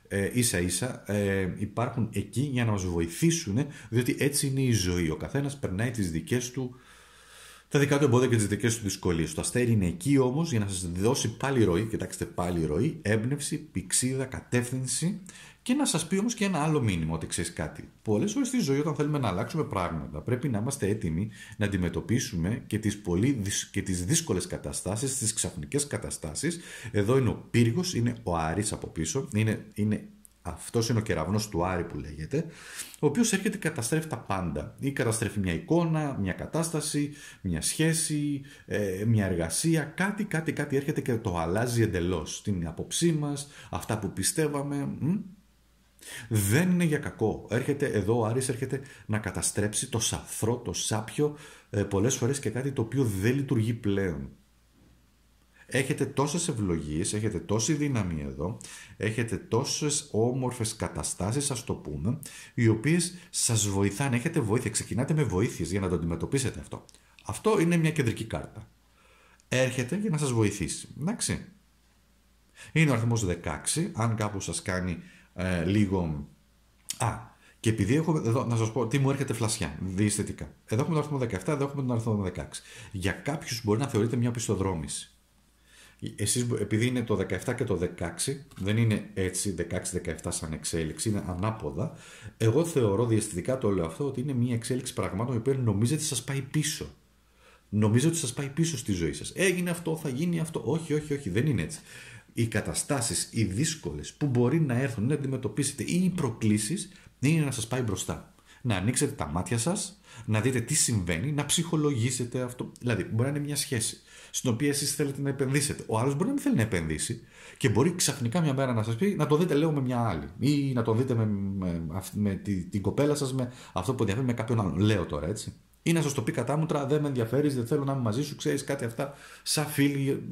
Ε, ίσα ίσα ε, υπάρχουν εκεί για να μας βοηθήσουν διότι έτσι είναι η ζωή. Ο καθένας περνάει τις δικές του τα δικά του εμπόδια και τις δικές του δυσκολίες. Το αστέρι είναι εκεί όμως για να σας δώσει πάλι ροή, κοιτάξτε πάλι ροή, έμπνευση, πηξίδα, κατεύθυνση και να σας πει όμως και ένα άλλο μήνυμα ότι ξέρεις κάτι. Πολλές φορές στη ζωή, όταν θέλουμε να αλλάξουμε πράγματα, πρέπει να είμαστε έτοιμοι να αντιμετωπίσουμε και τις πολύ και τις δύσκολες καταστάσεις, τις ξαφνικές καταστάσεις. Εδώ είναι ο πύργος, είναι ο Άρης από πίσω, είναι, είναι αυτός είναι ο κεραυνός του Άρη που λέγεται, ο οποίος έρχεται και καταστρέφει τα πάντα. Ή καταστρέφει μια εικόνα, μια κατάσταση, μια σχέση, ε, μια εργασία. Κάτι, κάτι, κάτι έρχεται και το αλλάζει εντελώς. Την απόψή μας, αυτά που πιστεύαμε. Δεν είναι για κακό. Έρχεται εδώ ο Άρης έρχεται να καταστρέψει το σαθρό, το σάπιο, ε, πολλές φορές και κάτι το οποίο δεν λειτουργεί πλέον. Έχετε τόσες ευλογίες, έχετε τόση δύναμη εδώ, έχετε τόσες όμορφες καταστάσεις, ας το πούμε, οι οποίες σας βοηθάνε, έχετε βοήθεια, ξεκινάτε με βοήθειες για να το αντιμετωπίσετε αυτό. Αυτό είναι μια κεντρική κάρτα. Έρχεται για να σας βοηθήσει, εντάξει. Είναι ο αριθμός 16, αν κάπου σας κάνει ε, λίγο... Α, και επειδή έχω Εδώ, να σας πω τι μου έρχεται φλασιά, διαισθητικά. Εδώ έχουμε τον αριθμό 17, εδώ έχουμε τον αριθμό 16. Για κάποιους μπορεί να θεωρείται μια πιστοδρόμηση. Εσείς, επειδή είναι το 17 και το 16, δεν είναι έτσι 16-17 σαν εξέλιξη, είναι ανάποδα. Εγώ θεωρώ διαστητικά το λέω αυτό ότι είναι μια εξέλιξη πραγμάτων η οποία νομίζετε σας πάει πίσω. Νομίζω ότι σας πάει πίσω στη ζωή σας. Έγινε αυτό, θα γίνει αυτό. Όχι, όχι, όχι, δεν είναι έτσι. Οι καταστάσεις, οι δύσκολες που μπορεί να έρθουν να αντιμετωπίσετε ή οι προκλήσεις είναι να σας πάει μπροστά. Να ανοίξετε τα μάτια σας, να δείτε τι συμβαίνει, να ψυχολογήσετε αυτό. Δηλαδή, μπορεί να είναι μια σχέση στην οποία εσείς θέλετε να επενδύσετε. Ο άλλος μπορεί να μην θέλει να επενδύσει και μπορεί ξαφνικά μια μέρα να σας πει να το δείτε, λέω, με μια άλλη. Ή να το δείτε με, με, τη, την κοπέλα σας, με αυτό που ενδιαφέρει, με κάποιον άλλον. Λέω τώρα έτσι. Ή να σας το πει κατά κατάμουτρα, δεν με ενδιαφέρεις, δεν θέλω να είμαι μαζί σου, ξέρεις κάτι αυτά, σαν φίλοι.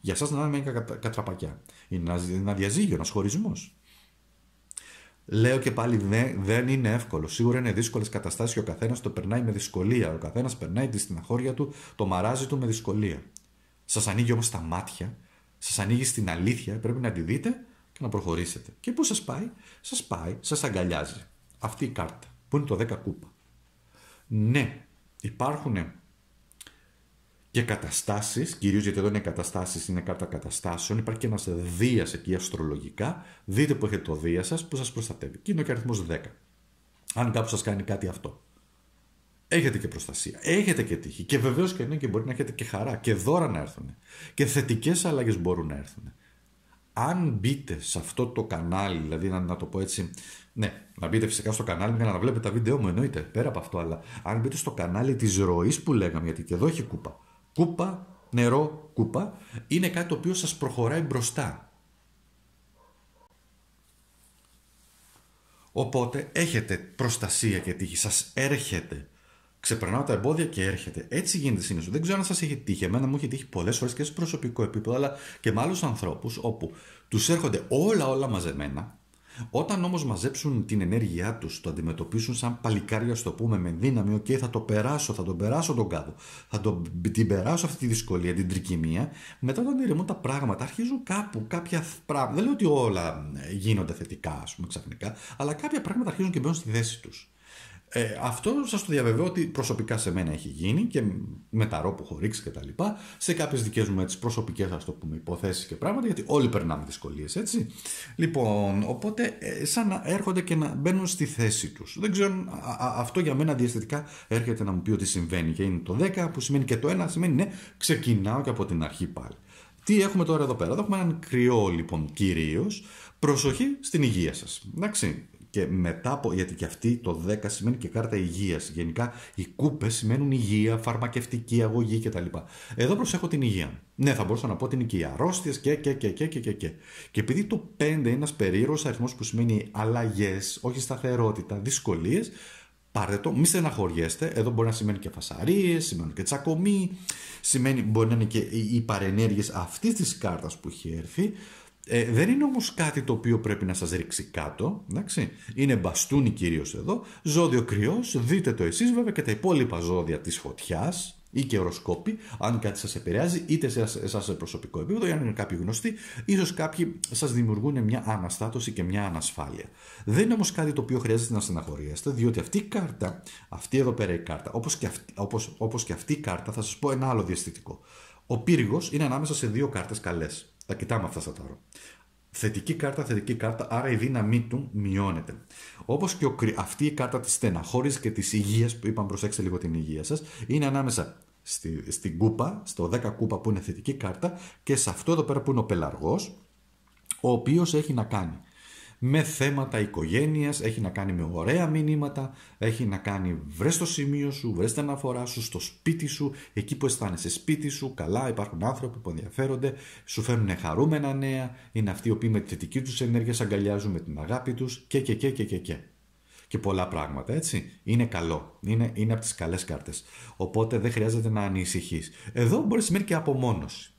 Για εσά να είναι μια κατραπακιά. Είναι ένα διαζύγιο, ένας χωρισμός. Λέω και πάλι δεν είναι εύκολο. Σίγουρα είναι δύσκολες καταστάσεις και ο καθένας το περνάει με δυσκολία. Ο καθένας περνάει τη στεναχώρια του, το μαράζει του με δυσκολία. Σας ανοίγει όμως τα μάτια, σας ανοίγει στην αλήθεια, πρέπει να τη δείτε και να προχωρήσετε. Και πού σας πάει, σας πάει, σας αγκαλιάζει. Αυτή η κάρτα, που είναι το 10 κούπα. Ναι, υπάρχουν και καταστάσεις, κυρίως γιατί εδώ είναι καταστάσεις, είναι κάρτα καταστάσεων, υπάρχει και ένας Δίας εκεί αστρολογικά, δείτε που έχετε το δία σας που σας προστατεύει. Και είναι και αριθμός 10. Αν κάποιος σας κάνει κάτι αυτό έχετε και προστασία, έχετε και τύχη και βεβαίως και ναι και μπορεί να έχετε και χαρά και δώρα να έρθουν και θετικές αλλαγές μπορούν να έρθουν. Αν μπείτε σε αυτό το κανάλι, δηλαδή να, το πω έτσι, ναι, να μπείτε φυσικά στο κανάλι για να βλέπετε τα βίντεο μου εννοείται, πέρα από αυτό, αλλά αν μπείτε στο κανάλι της ροής που λέγαμε, γιατί και εδώ έχει κούπα, κούπα, νερό, κούπα, είναι κάτι το οποίο σας προχωράει μπροστά. Οπότε έχετε προστασία και τύχη, σας έρχεται ξεπερνάω τα εμπόδια και έρχεται. Έτσι γίνεται συνήθως. Δεν ξέρω αν σας έχει τύχει. Εμένα μου έχει τύχει πολλές φορές και σε προσωπικό επίπεδο, αλλά και με άλλους ανθρώπους, όπου τους έρχονται όλα όλα μαζεμένα. Όταν όμως μαζέψουν την ενέργειά τους, το αντιμετωπίσουν σαν παλικάρια, στο πούμε, με δύναμη, οκ, okay, θα το περάσω, θα τον περάσω τον κάδο, θα την περάσω αυτή τη δυσκολία, την τρικυμία. Μετά όταν ηρεμούν τα πράγματα, αρχίζουν κάπου κάποια πράγματα. Δεν λέω ότι όλα γίνονται θετικά, ας πούμε, ξαφνικά, αλλά κάποια πράγματα αρχίζουν και μπαίνουν στη θέση τους. Ε, αυτό σας το διαβεβαιώ ότι προσωπικά σε μένα έχει γίνει και με τα που έχω ρίξει και τα λοιπά, σε κάποιες δικές μου έτσι, προσωπικές ας το πούμε υποθέσεις και πράγματα, γιατί όλοι περνάμε δυσκολίες έτσι. Λοιπόν, οπότε ε, σαν να έρχονται και να μπαίνουν στη θέση τους. Δεν ξέρω, αυτό για μένα αντιαισθητικά έρχεται να μου πει ότι συμβαίνει και είναι το 10 που σημαίνει και το 1, σημαίνει ναι, ξεκινάω και από την αρχή πάλι. Τι έχουμε τώρα εδώ πέρα. Εδώ έχουμε έναν κρυό λοιπόν κυρίως. Προσοχή στην υγεία σας. Εντάξει, και μετά από, γιατί και αυτή το 10 σημαίνει και κάρτα υγείας. Γενικά οι κούπες σημαίνουν υγεία, φαρμακευτική αγωγή κτλ. Εδώ προσέχω την υγεία. Ναι, θα μπορούσα να πω ότι είναι και οι αρρώστιες και, και, και, και, και, και, και. επειδή το 5 είναι ένας περίεργος αριθμός που σημαίνει αλλαγές, όχι σταθερότητα, δυσκολίες, πάρτε το, μη στεναχωριέστε. Εδώ μπορεί να σημαίνει και φασαρίες, σημαίνει και τσακωμή, σημαίνει, μπορεί να είναι και οι παρενέργειες αυτής της κάρτας που έχει έρθει. Ε, δεν είναι όμως κάτι το οποίο πρέπει να σας ρίξει κάτω, εντάξει. Είναι μπαστούνι κυρίως εδώ, ζώδιο κρυός, δείτε το εσείς βέβαια και τα υπόλοιπα ζώδια της φωτιάς ή και οροσκόπη, αν κάτι σας επηρεάζει, είτε σε εσάς σε προσωπικό επίπεδο, ή αν είναι κάποιοι γνωστοί, ίσως κάποιοι σας δημιουργούν μια αναστάτωση και μια ανασφάλεια. Δεν είναι όμως κάτι το οποίο χρειάζεται να στεναχωριέστε, διότι αυτή η κάρτα, αυτή εδώ πέρα η κάρτα, όπως και αυτή, όπως, όπως και αυτή η κάρτα, θα σας πω ένα άλλο διαστητικό. Ο πύργος είναι ανάμεσα σε δύο κάρτες καλές. Τα κοιτάμε αυτά στα τώρα. Θετική κάρτα, θετική κάρτα, άρα η δύναμή του μειώνεται. Όπως και ο, αυτή η κάρτα της στεναχώρησης και της υγείας, που είπαμε, προσέξτε λίγο την υγεία σας, είναι ανάμεσα στη, στην κούπα, στο 10 κούπα που είναι θετική κάρτα, και σε αυτό εδώ πέρα που είναι ο πελαργός, ο οποίος έχει να κάνει με θέματα οικογένειας, έχει να κάνει με ωραία μηνύματα, έχει να κάνει Βρε το σημείο σου, βρε την αναφορά σου, στο σπίτι σου, εκεί που αισθάνεσαι σπίτι σου, καλά, υπάρχουν άνθρωποι που ενδιαφέρονται, σου φέρνουν χαρούμενα νέα, είναι αυτοί οι οποίοι με τη θετική τους ενέργεια αγκαλιάζουν με την αγάπη τους και και και και και και. Και πολλά πράγματα, έτσι. Είναι καλό. Είναι, είναι από τις καλές κάρτες. Οπότε δεν χρειάζεται να ανησυχείς. Εδώ μπορεί να σημαίνει και απομόνωση.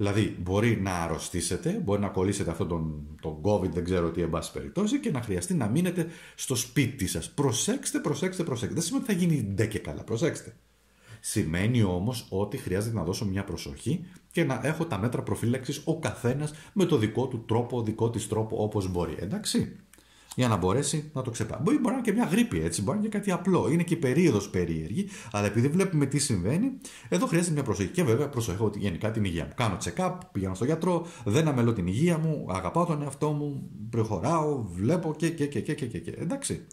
Δηλαδή, μπορεί να αρρωστήσετε, μπορεί να κολλήσετε αυτόν τον, τον COVID, δεν ξέρω τι, εν πάση περιπτώσει, και να χρειαστεί να μείνετε στο σπίτι σας. Προσέξτε, προσέξτε, προσέξτε. Δεν σημαίνει ότι θα γίνει ντε και καλά, προσέξτε. Σημαίνει όμως ότι χρειάζεται να δώσω μια προσοχή και να έχω τα μέτρα προφύλαξης ο καθένας με το δικό του τρόπο, δικό της τρόπο, όπως μπορεί. Εντάξει για να μπορέσει να το ξεπεράσει. Μπορεί, να είναι και μια γρήπη έτσι, μπορεί να είναι και κάτι απλό. Είναι και περίοδος περίεργη, αλλά επειδή βλέπουμε τι συμβαίνει, εδώ χρειάζεται μια προσοχή. Και βέβαια προσοχή, ότι γενικά την υγεία μου. Κάνω check-up, πηγαίνω στον γιατρό, δεν αμελώ την υγεία μου, αγαπάω τον εαυτό μου, προχωράω, βλέπω και και και και και. και. Εντάξει.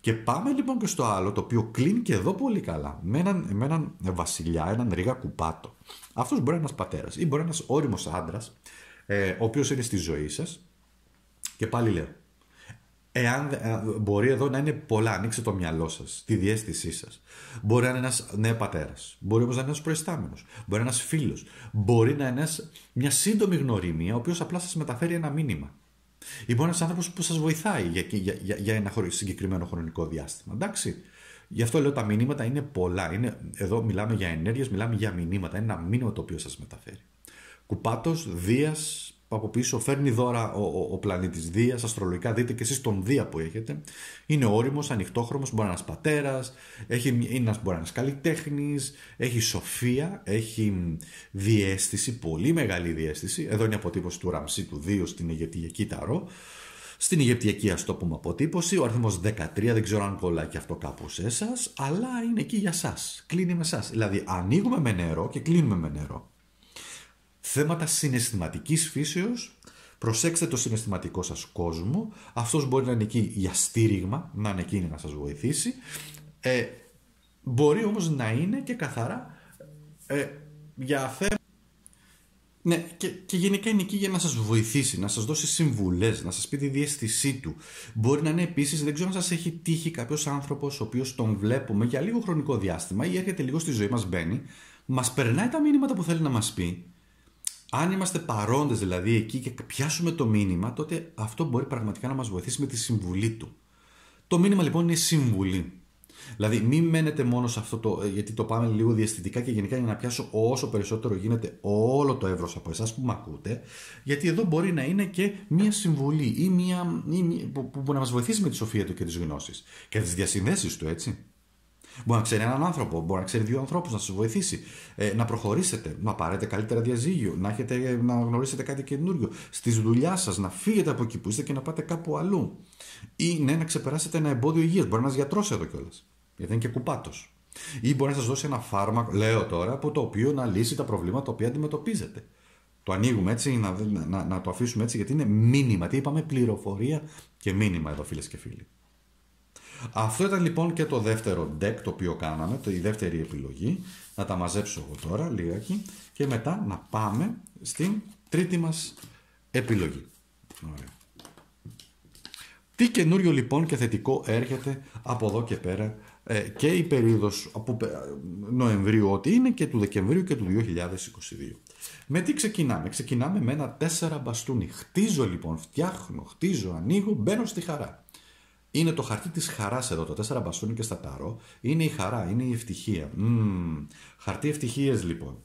Και πάμε λοιπόν και στο άλλο, το οποίο κλείνει και εδώ πολύ καλά. Με έναν, με έναν βασιλιά, έναν ρίγα κουπάτο. Αυτός μπορεί να είναι ένας πατέρας ή μπορεί να είναι ένας όριμος άντρας, ε, ο οποίος είναι στη ζωή σας. Και πάλι λέω, Εάν μπορεί εδώ να είναι πολλά, ανοίξτε το μυαλό σας, τη διέστησή σας. Μπορεί να είναι ένας νέος πατέρας. Μπορεί όμως να είναι ένας προϊστάμενος. Μπορεί να είναι ένας φίλος. Μπορεί να είναι ένας, μια σύντομη γνωριμία, ο οποίος απλά σας μεταφέρει ένα μήνυμα. Ή μπορεί να λοιπόν, είναι ένας άνθρωπος που σας βοηθάει για, για, για, για ένα συγκεκριμένο χρονικό διάστημα. Εντάξει. Γι' αυτό λέω τα μηνύματα είναι πολλά. Είναι, εδώ μιλάμε για ενέργειες, μιλάμε για μηνύματα. Είναι ένα μήνυμα το οποίο σας μεταφέρει. Κουπάτος, Δίας, από πίσω, φέρνει δώρα ο, ο, ο πλανήτης Δίας, αστρολογικά. Δείτε και εσείς τον Δία που έχετε. Είναι όριμος, ανοιχτόχρωμος, μπορεί να είναι ένας πατέρας, είναι ένας μπορεί να είναι καλλιτέχνης, έχει σοφία, έχει διέστηση, πολύ μεγάλη διέστηση. Εδώ είναι η αποτύπωση του Ραμσί του 2 στην Αιγετιακή Ταρό. Στην Αιγετιακή ας το πούμε, αποτύπωση. Ο αριθμός 13, δεν ξέρω αν κολλάει και αυτό κάπου σε εσάς, αλλά είναι εκεί για εσά. Κλείνει με εσάς. Δηλαδή, ανοίγουμε με νερό και κλείνουμε με νερό θέματα συναισθηματικής φύσεως, προσέξτε το συναισθηματικό σας κόσμο, αυτός μπορεί να είναι εκεί για στήριγμα, να είναι εκείνη να σας βοηθήσει, ε, μπορεί όμως να είναι και καθαρά ε, για θέμα ναι, και, και γενικά είναι εκεί για να σας βοηθήσει, να σας δώσει συμβουλές, να σας πει τη διέστησή του. Μπορεί να είναι επίσης, δεν ξέρω αν σας έχει τύχει κάποιος άνθρωπος, ο οποίος τον βλέπουμε για λίγο χρονικό διάστημα ή έρχεται λίγο στη ζωή μας, μπαίνει, μας περνάει τα μήνυματα που θέλει να μας πει, αν είμαστε παρόντες δηλαδή εκεί και πιάσουμε το μήνυμα, τότε αυτό μπορεί πραγματικά να μας βοηθήσει με τη συμβουλή του. Το μήνυμα λοιπόν είναι συμβουλή. Δηλαδή, μην μένετε μόνο σε αυτό το. Ε, γιατί το πάμε λίγο διαστητικά και γενικά για να πιάσω όσο περισσότερο γίνεται όλο το εύρος από εσάς που με ακούτε. Γιατί εδώ μπορεί να είναι και μία συμβουλή ή μία, που, που, να μας βοηθήσει με τη σοφία του και τις γνώσεις και τις διασυνδέσεις του, έτσι. Μπορεί να ξέρει έναν άνθρωπο, μπορεί να ξέρει δύο ανθρώπους, να σας βοηθήσει, ε, να προχωρήσετε, να πάρετε καλύτερα διαζύγιο, να, έχετε, να γνωρίσετε κάτι καινούριο στη δουλειάς σας, να φύγετε από εκεί που είστε και να πάτε κάπου αλλού. Ή ναι, να ξεπεράσετε ένα εμπόδιο υγείας. Μπορεί να είναι γιατρός εδώ κιόλας, γιατί είναι και κουπάτος. Ή μπορεί να σας δώσει ένα φάρμακο, λέω τώρα, από το οποίο να λύσει τα προβλήματα τα οποία αντιμετωπίζετε. Το ανοίγουμε έτσι, να, να, να το αφήσουμε έτσι, γιατί είναι μήνυμα. Τι είπαμε, πληροφορία και μήνυμα εδώ, φίλες και φίλοι. Αυτό ήταν λοιπόν και το δεύτερο deck το οποίο κάναμε, το, η δεύτερη επιλογή. Να τα μαζέψω εγώ τώρα εκεί και μετά να πάμε στην τρίτη μας επιλογή. Ωραία. Τι καινούριο λοιπόν και θετικό έρχεται από εδώ και πέρα ε, και η περίοδος από Νοεμβρίου ό,τι είναι και του Δεκεμβρίου και του 2022. Με τι ξεκινάμε. Ξεκινάμε με ένα τέσσερα μπαστούνι. Χτίζω λοιπόν, φτιάχνω, χτίζω, ανοίγω, μπαίνω στη χαρά. Είναι το χαρτί της χαράς εδώ, το τέσσερα μπαστούνι και στα στατάρο. Είναι η χαρά, είναι η ευτυχία. Mm, χαρτί ευτυχίες λοιπόν.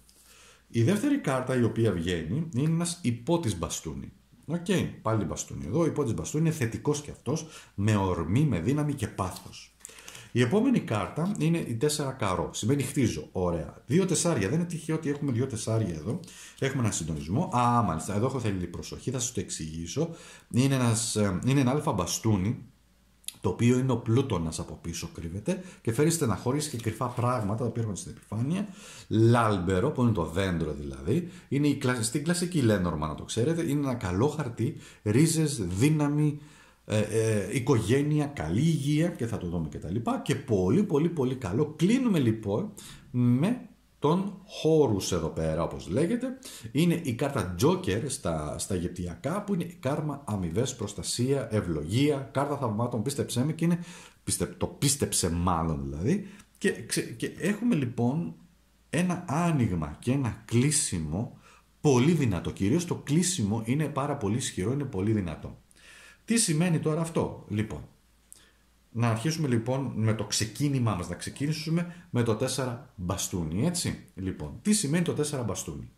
Η δεύτερη κάρτα η οποία βγαίνει είναι ένας υπότης μπαστούνι. Οκ, okay, πάλι μπαστούνι εδώ. Ο υπότης μπαστούνι είναι θετικός και αυτός, με ορμή, με δύναμη και πάθος. Η επόμενη κάρτα είναι η 4 καρό. Σημαίνει χτίζω. Ωραία. Δύο τεσσάρια. Δεν είναι τυχαίο ότι έχουμε δύο τεσσάρια εδώ. Έχουμε ένα συντονισμό. Α, μάλιστα. Εδώ έχω θέλει προσοχή. Θα σας το εξηγήσω. Είναι, ένας, ε, είναι ένα αλφα μπαστούνι το οποίο είναι ο πλούτονα από πίσω, κρύβεται και φέρει στεναχώρηση και κρυφά πράγματα τα οποία έρχονται στην επιφάνεια. Λάλμπερο, που είναι το δέντρο δηλαδή, είναι η, στην κλασική Λένορμα, να το ξέρετε, είναι ένα καλό χαρτί, ρίζες, δύναμη, ε, ε, οικογένεια, καλή υγεία και θα το δούμε και τα λοιπά. Και πολύ πολύ πολύ καλό. Κλείνουμε λοιπόν με των χώρους εδώ πέρα όπως λέγεται. Είναι η κάρτα Joker στα, στα που είναι η κάρμα, αμοιβές, προστασία, ευλογία, κάρτα θαυμάτων, πίστεψέ με και είναι το πίστεψε μάλλον δηλαδή. Και, και έχουμε λοιπόν ένα άνοιγμα και ένα κλείσιμο πολύ δυνατό. Κυρίως το κλείσιμο είναι πάρα πολύ ισχυρό, είναι πολύ δυνατό. Τι σημαίνει τώρα αυτό λοιπόν. Να αρχίσουμε λοιπόν με το ξεκίνημά μας, να ξεκινήσουμε με το 4 μπαστούνι, έτσι. Λοιπόν, τι σημαίνει το 4 μπαστούνι.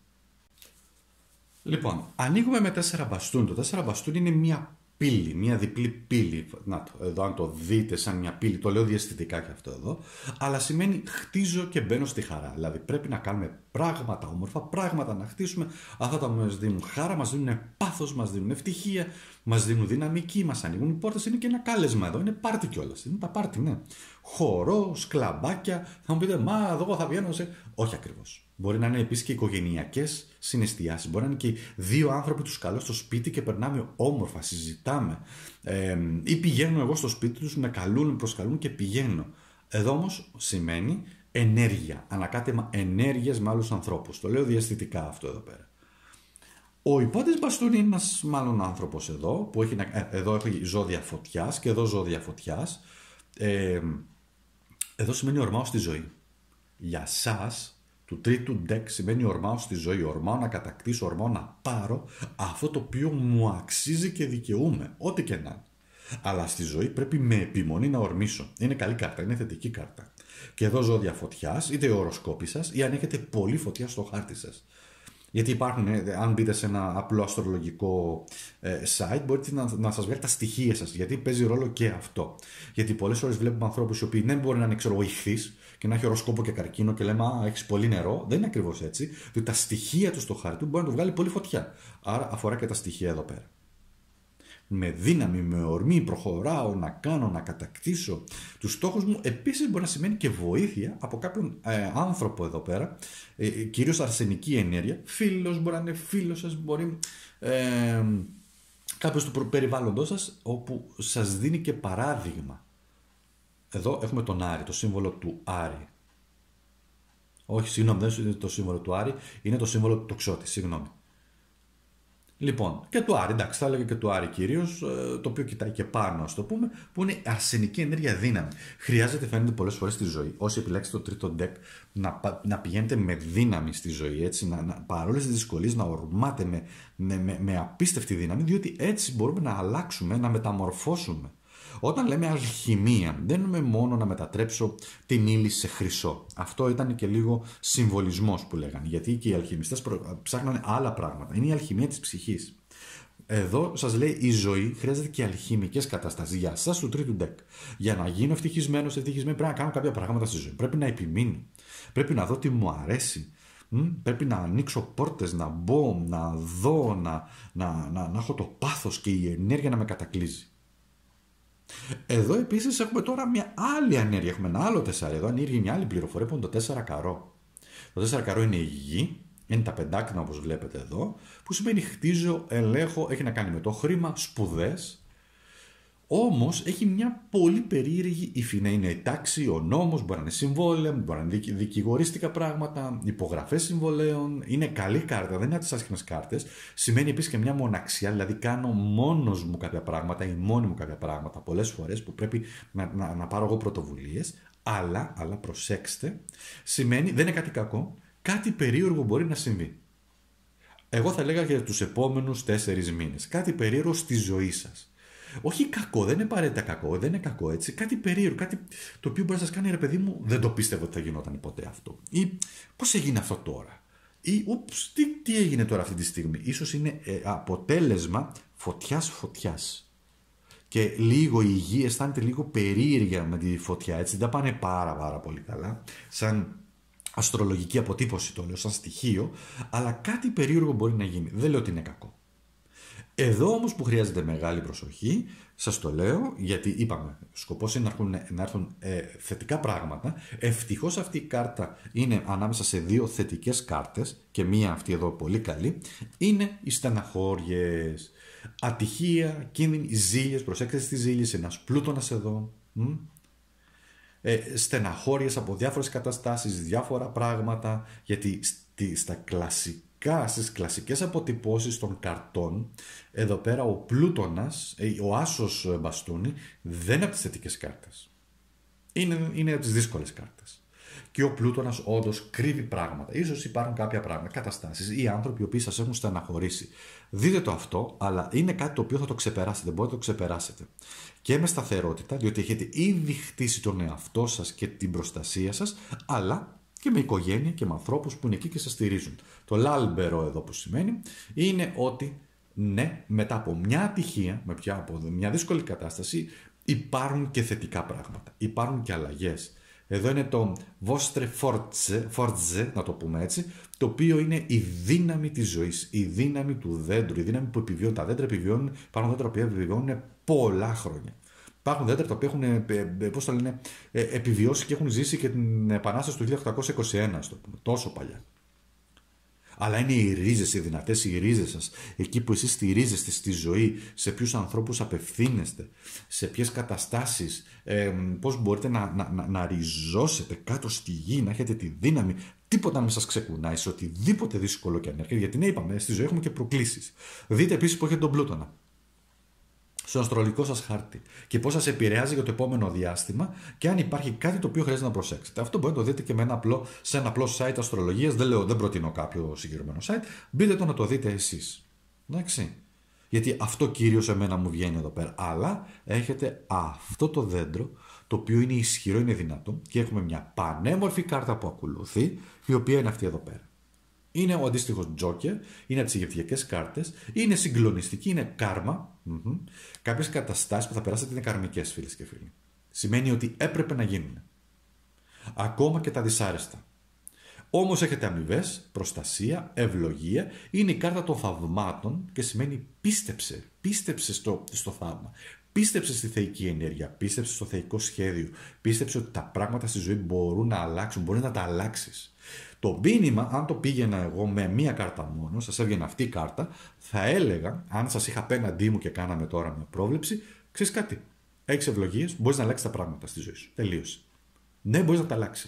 Λοιπόν, ανοίγουμε με 4 μπαστούνι. Το 4 μπαστούνι είναι μια πύλη, μια διπλή πύλη. Να, εδώ αν το δείτε σαν μια πύλη, το λέω διαστητικά και αυτό εδώ, αλλά σημαίνει χτίζω και μπαίνω στη χαρά. Δηλαδή πρέπει να κάνουμε πράγματα όμορφα, πράγματα να χτίσουμε. Αυτά τα μας δίνουν χαρά, μας δίνουν πάθος, μας δίνουν ευτυχία, μας δίνουν δυναμική, μας ανοίγουν οι πόρτες. Είναι και ένα κάλεσμα εδώ, είναι πάρτι κιόλας. Είναι τα πάρτι, ναι. Χορό, σκλαμπάκια, θα μου πείτε, μα εδώ θα βγαίνω σε... Όχι ακριβώς. Μπορεί να είναι επίσης και οικογενειακές συναισθιάσεις. Μπορεί να είναι και δύο άνθρωποι τους καλώ στο σπίτι και περνάμε όμορφα, συζητάμε. Ε, ή πηγαίνω εγώ στο σπίτι τους, με καλούν, προσκαλούν και πηγαίνω. Εδώ όμως σημαίνει ενέργεια. Ανακάτεμα ενέργειας με άλλους ανθρώπους. Το λέω διαστητικά αυτό εδώ πέρα. Ο υπότη Μπαστούν είναι ένας μάλλον άνθρωπος εδώ, που έχει, ε, εδώ έχει ζώδια φωτιάς και εδώ ζώδια φωτιάς. Ε, εδώ σημαίνει ορμάω στη ζωή. Για σας του τρίτου ντεκ σημαίνει ορμάω στη ζωή, ορμάω να κατακτήσω, ορμάω να πάρω αυτό το οποίο μου αξίζει και δικαιούμαι, ό,τι και να. Αλλά στη ζωή πρέπει με επιμονή να ορμήσω. Είναι καλή κάρτα, είναι θετική κάρτα. Και εδώ ζώδια φωτιάς, είτε οροσκόπη σας, ή αν έχετε πολύ φωτιά στο χάρτη σας. Γιατί υπάρχουν, ε, αν μπείτε σε ένα απλό αστρολογικό ε, site, μπορείτε να, να σας βγάλει τα στοιχεία σας. Γιατί παίζει ρόλο και αυτό. Γιατί πολλές φορές βλέπουμε ανθρώπους οι οποίοι δεν μπορούν μπορεί να είναι και να έχει οροσκόπο και καρκίνο και λέμε Α, έχεις πολύ νερό. Δεν είναι ακριβώς έτσι. Διότι τα στοιχεία του στο χάρτη του μπορεί να του βγάλει πολύ φωτιά. Άρα αφορά και τα στοιχεία εδώ πέρα με δύναμη, με ορμή προχωράω να κάνω, να κατακτήσω τους στόχους μου, επίσης μπορεί να σημαίνει και βοήθεια από κάποιον ε, άνθρωπο εδώ πέρα, ε, ε, κυρίως αρσενική ενέργεια, φίλος μπορεί να είναι φίλος σας, μπορεί ε, κάποιος του περιβάλλοντός σας, όπου σας δίνει και παράδειγμα. Εδώ έχουμε τον Άρη, το σύμβολο του Άρη. Όχι, συγγνώμη, δεν είναι το σύμβολο του Άρη, είναι το σύμβολο του τοξότη, συγγνώμη. Λοιπόν, και του Άρη, εντάξει, θα έλεγα και του Άρη κυρίως, ε, το οποίο κοιτάει και πάνω, ας το πούμε, που είναι αρσενική ενέργεια δύναμη. Χρειάζεται, φαίνεται πολλές φορές στη ζωή, όσοι επιλέξετε το τρίτο deck, να, να πηγαίνετε με δύναμη στη ζωή, έτσι, να, να, παρόλες τις δυσκολίες να ορμάτε με, με, με, με απίστευτη δύναμη, διότι έτσι μπορούμε να αλλάξουμε, να μεταμορφώσουμε όταν λέμε αλχημία, δεν είναι μόνο να μετατρέψω την ύλη σε χρυσό. Αυτό ήταν και λίγο συμβολισμός που λέγανε, γιατί και οι αλχημιστές ψάχνανε άλλα πράγματα. Είναι η αλχημία της ψυχής. Εδώ σας λέει η ζωή χρειάζεται και αλχημικές καταστάσεις για εσά του τρίτου ντεκ. Για να γίνω ευτυχισμένος, ευτυχισμένο πρέπει να κάνω κάποια πράγματα στη ζωή. Πρέπει να επιμείνω. Πρέπει να δω τι μου αρέσει. Πρέπει να ανοίξω πόρτες, να μπω, να δω, να, να, να, να έχω το πάθος και η ενέργεια να με κατακλείζει. Εδώ επίσης έχουμε τώρα μια άλλη ανέργεια. Έχουμε ένα άλλο τεσσάρι. Εδώ ανήργει μια άλλη πληροφορία που είναι το 4 καρό. Το 4 καρό είναι η γη, είναι τα πεντάκτηνα όπως βλέπετε εδώ, που σημαίνει χτίζω, ελέγχω, έχει να κάνει με το χρήμα, σπουδές Όμως, έχει μια πολύ περίεργη υφή να είναι η τάξη, ο νόμος, μπορεί να είναι συμβόλαια, μπορεί να είναι δικηγορίστικα πράγματα, υπογραφές συμβολέων, είναι καλή κάρτα, δεν είναι από τι άσχημε κάρτες. Σημαίνει επίσης και μια μοναξιά, δηλαδή κάνω μόνος μου κάποια πράγματα ή μόνη μου κάποια πράγματα πολλές φορές που πρέπει να, να, να πάρω εγώ πρωτοβουλίες, αλλά, αλλά προσέξτε, σημαίνει, δεν είναι κάτι κακό, κάτι περίεργο μπορεί να συμβεί. Εγώ θα λέγα για τους επόμενους τέσσερις μήνες. Κάτι περίεργο στη ζωή σας. Όχι κακό, δεν είναι απαραίτητα κακό, δεν είναι κακό έτσι. Κάτι περίεργο, κάτι το οποίο μπορεί να σας κάνει ρε παιδί μου, δεν το πίστευα ότι θα γινόταν ποτέ αυτό. Ή πώς έγινε αυτό τώρα. Ή ούψ, τι, έγινε τώρα αυτή τη στιγμή. Ίσως είναι ε, αποτέλεσμα αποτέλεσμα φωτιά-φωτιά. Και λίγο η γη αισθάνεται λίγο περίεργα με τη φωτιά, έτσι. Δεν τα πάνε πάρα πάρα πολύ καλά. Σαν αστρολογική αποτύπωση το λέω, σαν στοιχείο. Αλλά κάτι περίεργο μπορεί να γίνει. Δεν λέω ότι είναι κακό. Εδώ όμως που χρειάζεται μεγάλη προσοχή, σας το λέω, γιατί είπαμε, σκοπός είναι να έρθουν, να ε, θετικά πράγματα. Ευτυχώς αυτή η κάρτα είναι ανάμεσα σε δύο θετικές κάρτες και μία αυτή εδώ πολύ καλή, είναι οι στεναχώριες, ατυχία, κίνδυνοι, ζήλες, προσέξτε στη σε ένας πλούτονας εδώ, ε, στεναχώριες από διάφορες καταστάσεις, διάφορα πράγματα, γιατί στα κλασικά Ειδικά στις κλασικές αποτυπώσεις των καρτών, εδώ πέρα ο πλούτονας, ε, ο άσος μπαστούνι, δεν είναι από τις θετικές κάρτες. Είναι, είναι από τις δύσκολες κάρτες. Και ο Πλούτονας όντως κρύβει πράγματα. σω υπάρχουν κάποια πράγματα, καταστάσεις ή άνθρωποι οι οποίοι σας έχουν στεναχωρήσει. Δείτε το αυτό, αλλά είναι κάτι το οποίο θα το ξεπεράσετε. Μπορείτε να το ξεπεράσετε. Και με σταθερότητα, διότι έχετε ήδη χτίσει τον εαυτό σας και την προστασία σας, αλλά και με οικογένεια και με ανθρώπους που είναι εκεί και σε στηρίζουν. Το λάλμπερο εδώ που σημαίνει είναι ότι ναι, μετά από μια ατυχία, με πια από μια δύσκολη κατάσταση, υπάρχουν και θετικά πράγματα, υπάρχουν και αλλαγές. Εδώ είναι το vostre forze, να το πούμε έτσι, το οποίο είναι η δύναμη της ζωής, η δύναμη του δέντρου, η δύναμη που επιβιώνει Τα δέντρα επιβιώνουν, πάνω δέντρα που επιβιώνουν πολλά χρόνια. Υπάρχουν δέντρα τα οποία έχουν ε, ε, ε, πώς το λένε, επιβιώσει και έχουν ζήσει και την επανάσταση του 1821, στο πούμε, τόσο παλιά. Αλλά είναι οι ρίζες, οι δυνατές οι ρίζες σας. Εκεί που εσείς στηρίζεστε στη ζωή, σε ποιους ανθρώπους απευθύνεστε, σε ποιες καταστάσεις, ε, πώς μπορείτε να, να, να, να, ριζώσετε κάτω στη γη, να έχετε τη δύναμη. Τίποτα να σας ξεκουνάει σε οτιδήποτε δύσκολο και αν Γιατί ναι, είπαμε, στη ζωή έχουμε και προκλήσεις. Δείτε επίσης που έχετε τον Πλούτονα στον αστρολογικό σας χάρτη και πώς σας επηρεάζει για το επόμενο διάστημα και αν υπάρχει κάτι το οποίο χρειάζεται να προσέξετε. Αυτό μπορείτε να το δείτε και με ένα απλό, σε ένα απλό site αστρολογίας. Δεν, λέω, δεν προτείνω κάποιο συγκεκριμένο site. Μπείτε το να το δείτε εσείς. Εντάξει. Γιατί αυτό κυρίως εμένα μου βγαίνει εδώ πέρα. Αλλά έχετε αυτό το δέντρο το οποίο είναι ισχυρό, είναι δυνατό και έχουμε μια πανέμορφη κάρτα που ακολουθεί η οποία είναι αυτή εδώ πέρα. Είναι ο αντίστοιχος Τζόκερ, είναι από τις ηγετικε καρτε κάρτε, είναι συγκλονιστική, είναι κάρμα. Mm-hmm. Κάποιες καταστάσεις που θα περάσετε είναι καρμικές, φίλες και φίλοι. Σημαίνει ότι έπρεπε να γίνουν. Ακόμα και τα δυσάρεστα. Όμως έχετε αμοιβές, προστασία, ευλογία. Είναι η κάρτα των θαυμάτων και σημαίνει πίστεψε. Πίστεψε στο, στο θαύμα. Πίστεψε στη θεϊκή ενέργεια. Πίστεψε στο θεϊκό σχέδιο. Πίστεψε ότι τα πράγματα στη ζωή μπορούν να αλλάξουν. Μπορείς να τα αλλάξεις. Το μήνυμα, αν το πήγαινα εγώ με μία κάρτα μόνο, σας έβγαινε αυτή η κάρτα, θα έλεγα, αν σας είχα απέναντί μου και κάναμε τώρα μια πρόβλεψη, ξέρεις κάτι. Έχεις ευλογίες, μπορείς να αλλάξεις τα πράγματα στη ζωή σου. Τελείωσε. Ναι, μπορείς να τα αλλάξεις.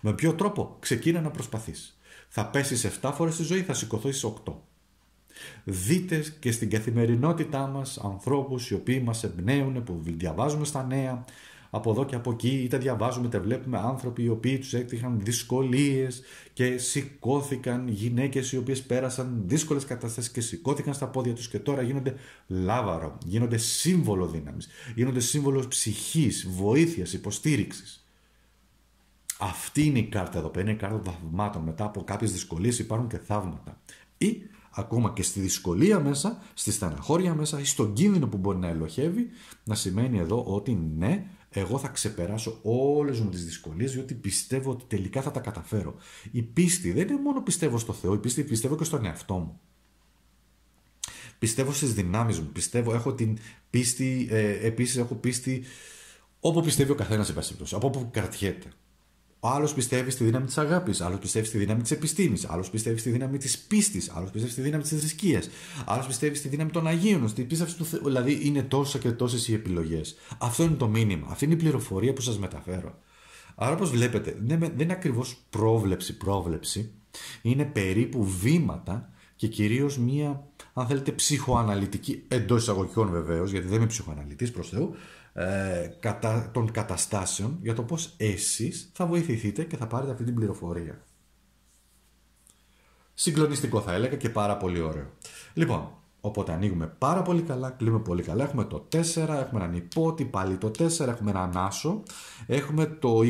Με ποιο τρόπο ξεκίνα να προσπαθείς. Θα πέσεις 7 φορές στη ζωή, θα σηκωθείς 8. Δείτε και στην καθημερινότητά μας ανθρώπους οι οποίοι μας εμπνέουν, που διαβάζουμε στα νέα, από εδώ και από εκεί, είτε διαβάζουμε, είτε βλέπουμε άνθρωποι οι οποίοι τους έκτυχαν δυσκολίες και σηκώθηκαν γυναίκες οι οποίες πέρασαν δύσκολες καταστάσεις και σηκώθηκαν στα πόδια τους και τώρα γίνονται λάβαρο, γίνονται σύμβολο δύναμης. γίνονται σύμβολος ψυχής, βοήθειας, υποστήριξης. Αυτή είναι η κάρτα εδώ πέρα, είναι η κάρτα θαυμάτων. Μετά από κάποιες δυσκολίες υπάρχουν και θαύματα. Ή ακόμα και στη δυσκολία μέσα, στη στεναχώρια μέσα ή στον κίνδυνο που μπορεί να ελοχεύει, να σημαίνει εδώ ότι ναι, εγώ θα ξεπεράσω όλες μου τις δυσκολίες διότι πιστεύω ότι τελικά θα τα καταφέρω. Η πίστη δεν είναι μόνο πιστεύω στο Θεό, η πίστη πιστεύω και στον εαυτό μου. Πιστεύω στις δυνάμεις μου, πιστεύω, έχω την πίστη, ε, επίσης έχω πίστη όπου πιστεύει ο καθένας σε Από όπου κρατιέται. Ο άλλος πιστεύει στη δύναμη της αγάπης, άλλος πιστεύει στη δύναμη της επιστήμης, άλλος πιστεύει στη δύναμη της πίστης, άλλος πιστεύει στη δύναμη της θρησκείας, άλλος πιστεύει στη δύναμη των Αγίων, στην πίστευση του Θεού. Δηλαδή είναι τόσα και τόσες οι επιλογές. Αυτό είναι το μήνυμα, αυτή είναι η πληροφορία που σας μεταφέρω. Άρα, όπως βλέπετε, δεν είναι ακριβώς πρόβλεψη, πρόβλεψη. Είναι περίπου βήματα και κυρίως μία, αν θέλετε, ψυχοαναλυτική, εντός εισαγωγικών βεβαίως, γιατί δεν είμαι ψυχοαναλυτής προς Θεού, ε, κατά, των καταστάσεων για το πώς εσείς θα βοηθηθείτε και θα πάρετε αυτή την πληροφορία. Συγκλονιστικό θα έλεγα και πάρα πολύ ωραίο. Λοιπόν, οπότε ανοίγουμε πάρα πολύ καλά, κλείνουμε πολύ καλά. Έχουμε το 4, έχουμε έναν υπότι, πάλι το 4, έχουμε έναν άσο, έχουμε το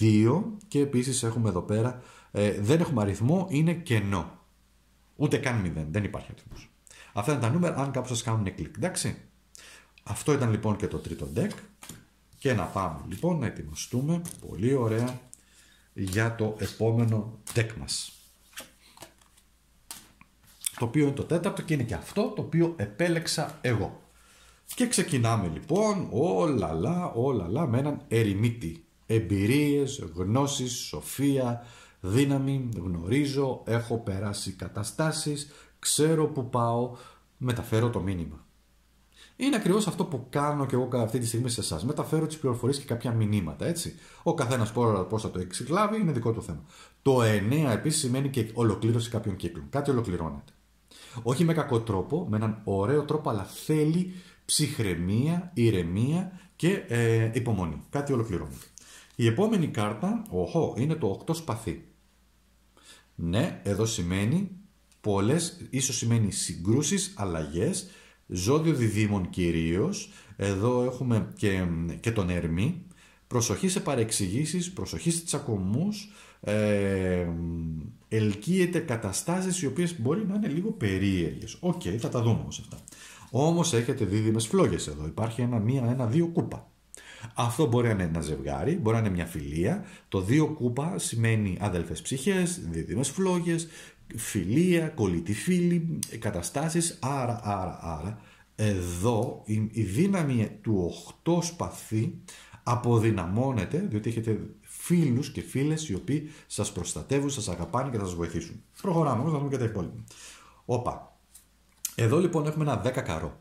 22 και επίσης έχουμε εδώ πέρα, ε, δεν έχουμε αριθμό, είναι κενό. Ούτε καν μηδέν, δεν υπάρχει αριθμός. Αυτά είναι τα νούμερα, αν κάπου σας κάνουν κλικ, εντάξει. Αυτό ήταν λοιπόν και το τρίτο deck και να πάμε λοιπόν να ετοιμαστούμε πολύ ωραία για το επόμενο deck μας. Το οποίο είναι το τέταρτο και είναι και αυτό το οποίο επέλεξα εγώ. Και ξεκινάμε λοιπόν όλα λα, όλα με έναν ερημίτη. Εμπειρίες, γνώσεις, σοφία, δύναμη, γνωρίζω, έχω περάσει καταστάσεις, ξέρω που πάω, μεταφέρω το μήνυμα είναι ακριβώς αυτό που κάνω και εγώ αυτή τη στιγμή σε εσάς. Μεταφέρω τις πληροφορίες και κάποια μηνύματα, έτσι. Ο καθένας πώς θα το εξυκλάβει είναι δικό του θέμα. Το 9 επίσης σημαίνει και ολοκλήρωση κάποιων κύκλων. Κάτι ολοκληρώνεται. Όχι με κακό τρόπο, με έναν ωραίο τρόπο, αλλά θέλει ψυχραιμία, ηρεμία και ε, υπομονή. Κάτι ολοκληρώνεται. Η επόμενη κάρτα, οχο, είναι το 8 σπαθί. Ναι, εδώ σημαίνει πολλές ίσως σημαίνει συγκρούσεις, αλλαγές. Ζώδιο διδήμων κυρίως, εδώ έχουμε και, και τον Ερμή, προσοχή σε παρεξηγήσεις, προσοχή σε τσακωμούς, ε, ελκύεται καταστάσεις οι οποίες μπορεί να είναι λίγο περίεργες. Οκ, θα τα δούμε όμως αυτά. Όμως έχετε δίδυμες φλόγες εδώ, υπάρχει ένα, μία, ένα, δύο κούπα. Αυτό μπορεί να είναι ένα ζευγάρι, μπορεί να είναι μια φιλία. Το δύο κούπα σημαίνει αδελφές ψυχές, δίδυμες φλόγες, φιλία, κολλητή φίλη, καταστάσεις, άρα, άρα, άρα. Εδώ η, δύναμη του 8 σπαθί αποδυναμώνεται, διότι έχετε φίλους και φίλες οι οποίοι σας προστατεύουν, σας αγαπάνε και θα σας βοηθήσουν. Προχωράμε όμως να δούμε και τα υπόλοιπα. Όπα. Εδώ λοιπόν έχουμε ένα 10 καρό.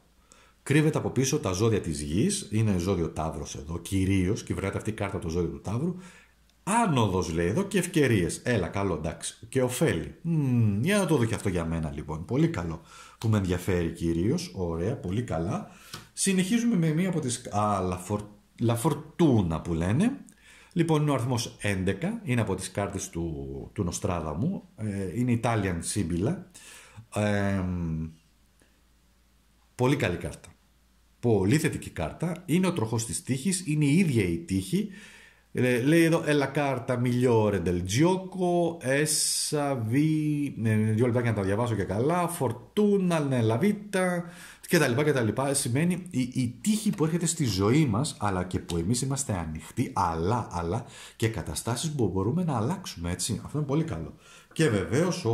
Κρύβεται από πίσω τα ζώδια της γης, είναι ζώδιο Ταύρος εδώ, κυρίως, κυρίω, κυβερνάται αυτή η κάρτα το ζώδιο του Ταύρου. Άνοδος λέει εδώ και ευκαιρίες. Έλα καλό εντάξει και ωφέλη. Μ, για να το δω και αυτό για μένα λοιπόν. Πολύ καλό που με ενδιαφέρει κυρίως. Ωραία, πολύ καλά. Συνεχίζουμε με μία από τις... Α, λαφορ... λαφορτούνα που λένε. Λοιπόν, είναι ο αριθμός 11, είναι από τις κάρτες του, του Νοστράδα μου. Ε, είναι Italian Sibilla. Ε, πολύ καλή κάρτα. Πολύ θετική κάρτα. Είναι ο τροχός της τύχης, είναι η ίδια η τύχη Λέει εδώ, la carta migliore del gioco, essa vi... λεπτά για να τα διαβάσω και καλά, φορτούνα nella vita και τα λοιπά και τα λοιπά. Σημαίνει η, η τύχη που έρχεται στη ζωή μας, αλλά και που εμείς είμαστε ανοιχτοί, αλλά, αλλά και καταστάσεις που μπορούμε να αλλάξουμε, έτσι. Αυτό είναι πολύ καλό. Και βεβαίως,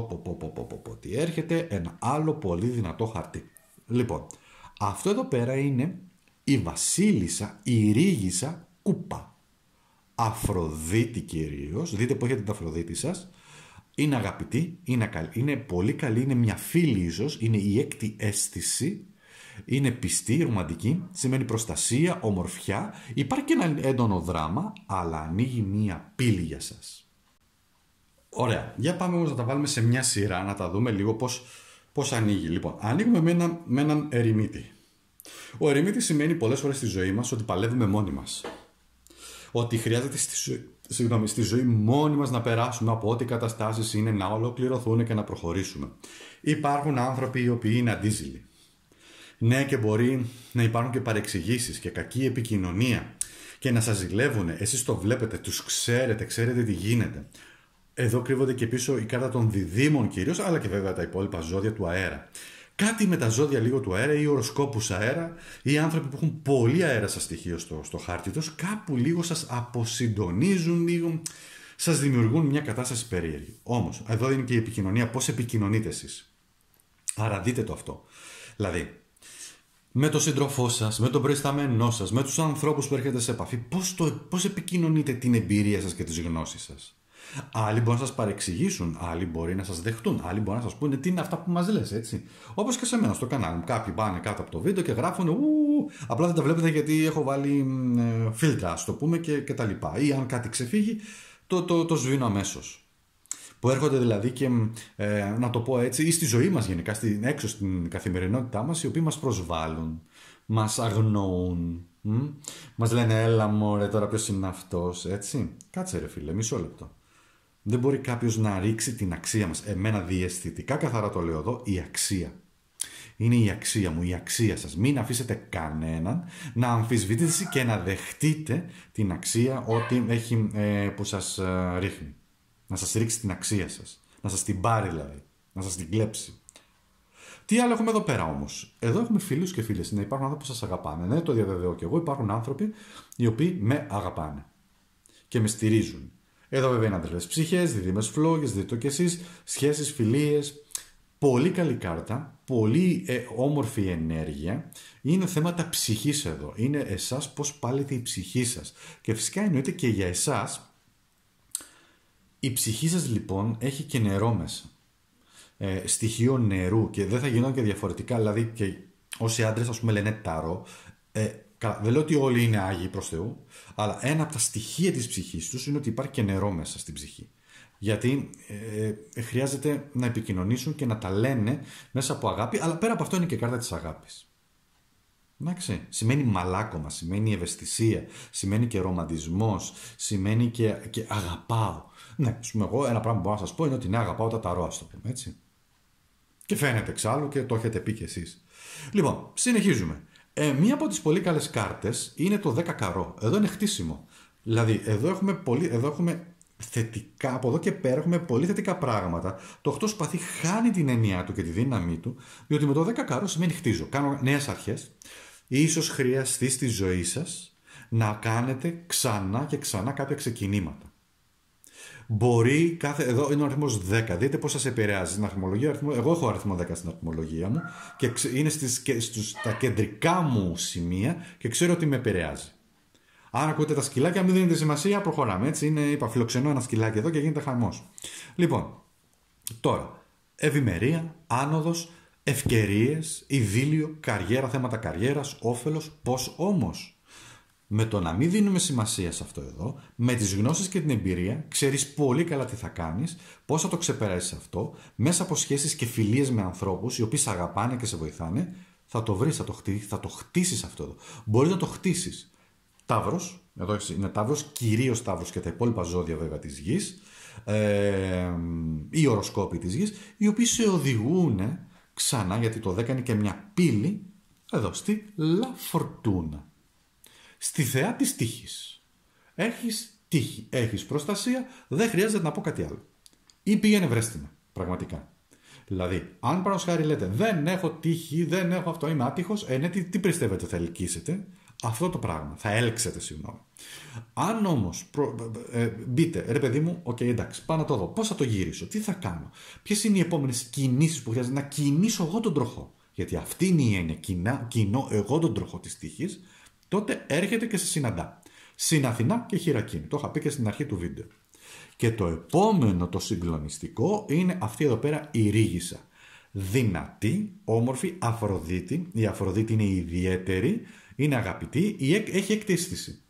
ότι έρχεται ένα άλλο πολύ δυνατό χαρτί. Λοιπόν, αυτό εδώ πέρα είναι η βασίλισσα, η ρίγισσα κούπα. Αφροδίτη κυρίως. Δείτε που έχετε την Αφροδίτη σας. Είναι αγαπητή, είναι, είναι πολύ καλή, είναι μια φίλη ίσως, είναι η έκτη αίσθηση. Είναι πιστή, ρομαντική, σημαίνει προστασία, ομορφιά. Υπάρχει και ένα έντονο δράμα, αλλά ανοίγει μια πύλη για σας. Ωραία, για πάμε όμως να τα βάλουμε σε μια σειρά, να τα δούμε λίγο πώς πώς ανοίγει. Λοιπόν, ανοίγουμε με, ένα, με έναν ερημίτη. Ο ερημίτης σημαίνει πολλές φορές στη ζωή μας ότι παλεύουμε μόνοι μας ότι χρειάζεται στη, ζωή, ζωή μόνοι μας να περάσουμε από ό,τι καταστάσεις είναι να ολοκληρωθούν και να προχωρήσουμε. Υπάρχουν άνθρωποι οι οποίοι είναι αντίζηλοι. Ναι και μπορεί να υπάρχουν και παρεξηγήσεις και κακή επικοινωνία και να σας ζηλεύουν. Εσείς το βλέπετε, τους ξέρετε, ξέρετε τι γίνεται. Εδώ κρύβονται και πίσω η κάρτα των διδήμων κυρίως, αλλά και βέβαια τα υπόλοιπα ζώδια του αέρα κάτι με τα ζώδια λίγο του αέρα ή οροσκόπους αέρα ή άνθρωποι που έχουν πολύ αέρα σαν στοιχείο στο, στο χάρτη τους, κάπου λίγο σας αποσυντονίζουν, λίγο σας δημιουργούν μια κατάσταση περίεργη. Όμως, εδώ είναι και η επικοινωνία, πώς επικοινωνείτε εσείς. Άρα δείτε το αυτό. Δηλαδή, με τον σύντροφό σας, με τον προϊσταμένό σας, με τους ανθρώπους που έρχεται σε επαφή, πώς πώς επικοινωνείτε την εμπειρία σας και τις γνώσεις σας. Άλλοι μπορεί να σας παρεξηγήσουν, άλλοι μπορεί να σας δεχτούν, άλλοι μπορεί να σας πούνε τι είναι αυτά που μας λες, έτσι. Όπως και σε μένα στο κανάλι μου. Κάποιοι πάνε κάτω από το βίντεο και γράφουν, ου, απλά δεν τα βλέπετε γιατί έχω βάλει ε, φίλτρα, ας το πούμε και, και τα λοιπά. Ή αν κάτι ξεφύγει, το, το, το, σβήνω αμέσως. Που έρχονται δηλαδή και, ε, να το πω έτσι, ή στη ζωή μας γενικά, στην, έξω στην καθημερινότητά μας, οι οποίοι μας προσβάλλουν, μας αγνοούν, μας λένε έλα μου, τώρα ποιος είναι αυτός. έτσι Κάτσε ρε φίλε μισό λεπτό δεν μπορεί κάποιος να ρίξει την αξία μας. Εμένα διαισθητικά καθαρά το λέω εδώ, η αξία. Είναι η αξία μου, η αξία σας. Μην αφήσετε κανέναν να αμφισβητήσει και να δεχτείτε την αξία ότι έχει, ε, που σας ε, ρίχνει. Να σας ρίξει την αξία σας. Να σας την πάρει δηλαδή. Να σας την κλέψει. Τι άλλο έχουμε εδώ πέρα όμως. Εδώ έχουμε φίλους και φίλες. Ναι, υπάρχουν άνθρωποι που σας αγαπάνε. Ναι, το διαβεβαιώ και εγώ. Υπάρχουν άνθρωποι οι οποίοι με αγαπάνε και με στηρίζουν. Εδώ βέβαια είναι αδελφέ ψυχέ, δίδυμες φλόγε, δείτε το κι εσείς, σχέσεις, φιλίες. Πολύ καλή κάρτα, πολύ ε, όμορφη ενέργεια. Είναι θέματα ψυχής εδώ. Είναι εσάς πώς πάλετε η ψυχή σας. Και φυσικά εννοείται και για εσάς. Η ψυχή σας λοιπόν έχει και νερό μέσα. Ε, στοιχείο νερού και δεν θα γινόταν και διαφορετικά. Δηλαδή και όσοι άντρες ας πούμε λένε τάρο, ε, δεν λέω ότι όλοι είναι άγιοι προς Θεού, αλλά ένα από τα στοιχεία της ψυχής τους είναι ότι υπάρχει και νερό μέσα στην ψυχή. Γιατί ε, ε, χρειάζεται να επικοινωνήσουν και να τα λένε μέσα από αγάπη, αλλά πέρα από αυτό είναι και κάρτα της αγάπης. Εντάξει. Σημαίνει μαλάκωμα, σημαίνει ευαισθησία, σημαίνει και ρομαντισμός, σημαίνει και, και αγαπάω. Ναι, ας πούμε, εγώ ένα πράγμα που μπορώ να σας πω είναι ότι ναι, αγαπάω τα ταρό, ας το πούμε έτσι. Και φαίνεται εξάλλου και το έχετε πει κι εσείς. Λοιπόν, συνεχίζουμε. Ε, μία από τις πολύ καλές κάρτες είναι το 10 καρό. Εδώ είναι χτίσιμο. Δηλαδή, εδώ έχουμε, πολύ, εδώ έχουμε θετικά, από εδώ και πέρα έχουμε πολύ θετικά πράγματα. Το 8 σπαθί χάνει την έννοια του και τη δύναμή του, διότι με το 10 καρό σημαίνει χτίζω. Κάνω νέες αρχές. Ίσως χρειαστεί στη ζωή σας να κάνετε ξανά και ξανά κάποια ξεκινήματα. Μπορεί κάθε. Εδώ είναι ο αριθμός 10. Δείτε πώς σας επηρεάζει στην αριθμολογία. εγώ έχω αριθμό 10 στην αριθμολογία μου και είναι στις, κεντρικά μου σημεία και ξέρω ότι με επηρεάζει. Αν ακούτε τα σκυλάκια, μην δίνετε σημασία, προχωράμε. Έτσι είναι, είπα, φιλοξενώ ένα σκυλάκι εδώ και γίνεται χαμός. Λοιπόν, τώρα. Ευημερία, άνοδος, ευκαιρίες, ειδήλιο, καριέρα, θέματα καριέρας, όφελος. Πώς όμως. Με το να μην δίνουμε σημασία σε αυτό εδώ, με τις γνώσεις και την εμπειρία, ξέρεις πολύ καλά τι θα κάνεις, πώς θα το ξεπεράσεις αυτό, μέσα από σχέσεις και φιλίες με ανθρώπους, οι οποίοι σε αγαπάνε και σε βοηθάνε, θα το βρεις, θα το, χτί, θα το χτίσεις αυτό εδώ. Μπορείς να το χτίσεις. Ταύρος, εδώ είναι ταύρος, κυρίως ταύρος και τα υπόλοιπα ζώδια βέβαια της γης, ε, οι οροσκόποι της γης, οι οποίοι σε οδηγούν ξανά, γιατί το 10 είναι και μια πύλη, εδώ στη Λα Φορτούνα. Στη θεά της τύχης. Έχεις τύχη, έχεις προστασία, δεν χρειάζεται να πω κάτι άλλο. Ή πήγαινε βρέστημα. πραγματικά. Δηλαδή, αν πάνω χάρη λέτε δεν έχω τύχη, δεν έχω αυτό, είμαι άτυχος, ε, ναι, τι, τι πιστεύετε θα ελκύσετε, αυτό το πράγμα. Θα έλξετε, συγγνώμη. Αν όμως ε, μπείτε, ρε παιδί μου, οκ, okay, εντάξει, πάω να το δω. Πώς θα το γυρίσω, τι θα κάνω, ποιες είναι οι επόμενες κινήσεις που χρειάζεται να κινήσω εγώ τον τροχό. Γιατί αυτή είναι η έννοια. Κοινά, κοινώ εγώ τον τροχό της τύχης τότε έρχεται και σε συναντά. Στην και Χειρακίνη. Το είχα πει και στην αρχή του βίντεο. Και το επόμενο το συγκλονιστικό είναι αυτή εδώ πέρα η Ρίγισσα. Δυνατή, όμορφη Αφροδίτη. Η Αφροδίτη είναι ιδιαίτερη, είναι αγαπητή, έχει εκτίστηση.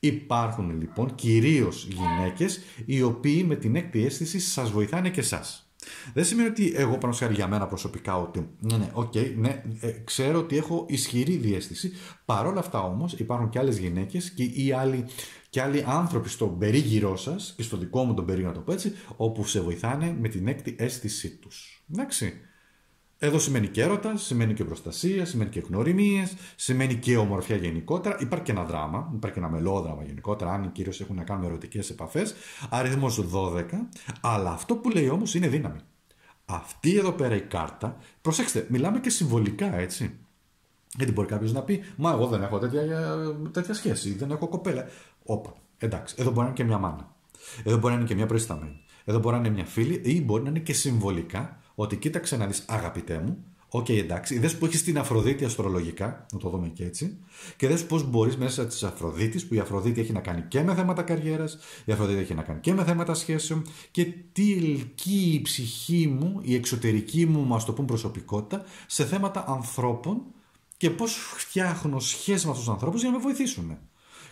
Υπάρχουν λοιπόν κυρίως γυναίκες οι οποίοι με την έκτη αίσθηση σας βοηθάνε και εσάς. Δεν σημαίνει ότι εγώ πάνω σε για μένα προσωπικά ότι ναι, ναι, οκ ναι, ε, ξέρω ότι έχω ισχυρή διέστηση. Παρ' όλα αυτά όμως υπάρχουν και άλλες γυναίκες και ή άλλοι, και άλλοι άνθρωποι στον περίγυρό σας και στο δικό μου τον περίγυρο να το πω έτσι, όπου σε βοηθάνε με την έκτη αίσθησή τους Εντάξει. Εδώ σημαίνει και έρωτα, σημαίνει και προστασία, σημαίνει και γνωριμίε, σημαίνει και ομορφιά γενικότερα. Υπάρχει και ένα δράμα, υπάρχει και ένα μελόδραμα γενικότερα, αν κυρίως έχουν να κάνουν ερωτικές επαφές. Αριθμός 12. Αλλά αυτό που λέει όμως είναι δύναμη. Αυτή εδώ πέρα η κάρτα, προσέξτε, μιλάμε και συμβολικά έτσι. Γιατί μπορεί κάποιος να πει, Μα εγώ δεν έχω τέτοια, ε, τέτοια σχέση, δεν έχω κοπέλα. Όπα, εντάξει, εδώ μπορεί να είναι και μια μάνα. Εδώ μπορεί να είναι και μια προϊσταμένη. Εδώ μπορεί να είναι μια φίλη ή μπορεί να είναι και συμβολικά ότι κοίταξε να δεις, αγαπητέ μου, Οκ, okay, εντάξει. Δες που έχεις την Αφροδίτη αστρολογικά, να το δούμε και έτσι. Και δες πώς μπορείς μέσα της Αφροδίτης, που η Αφροδίτη έχει να κάνει και με θέματα καριέρας, η Αφροδίτη έχει να κάνει και με θέματα σχέσεων, και τι ελκύει η ψυχή μου, η εξωτερική μου, ας το πούμε, προσωπικότητα, σε θέματα ανθρώπων και πώς φτιάχνω σχέση με αυτούς τους ανθρώπους για να με βοηθήσουν.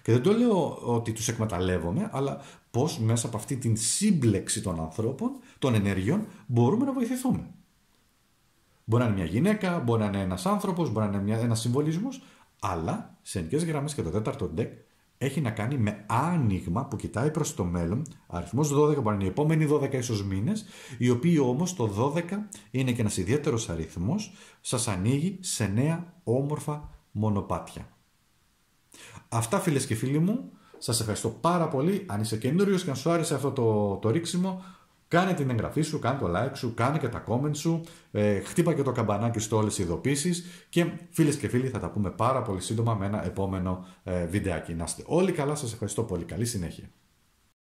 Και δεν το λέω ότι τους εκμεταλλεύομαι, αλλά πώς μέσα από αυτή την σύμπλεξη των ανθρώπων, των ενεργειών, μπορούμε να βοηθηθούμε. Μπορεί να είναι μια γυναίκα, μπορεί να είναι ένας άνθρωπος, μπορεί να είναι ένας συμβολισμός, αλλά σε ενικές γραμμές και το τέταρτο ντεκ έχει να κάνει με άνοιγμα που κοιτάει προς το μέλλον, αριθμός 12 μπορεί να είναι οι επόμενοι 12 ίσως μήνες, οι οποίοι όμως το 12 είναι και ένας ιδιαίτερος αριθμός, σας ανοίγει σε νέα όμορφα μονοπάτια. Αυτά φίλες και φίλοι μου, Σας ευχαριστώ πάρα πολύ. Αν είσαι καινούριος και αν σου άρεσε αυτό το, το ρίξιμο, κάνε την εγγραφή σου, κάνε το like σου, κάνε και τα comment σου, ε, χτύπα και το καμπανάκι στο όλες οι ειδοποίησεις και φίλες και φίλοι θα τα πούμε πάρα πολύ σύντομα με ένα επόμενο ε, βιντεάκι. Να είστε όλοι καλά, σας ευχαριστώ πολύ. Καλή συνέχεια.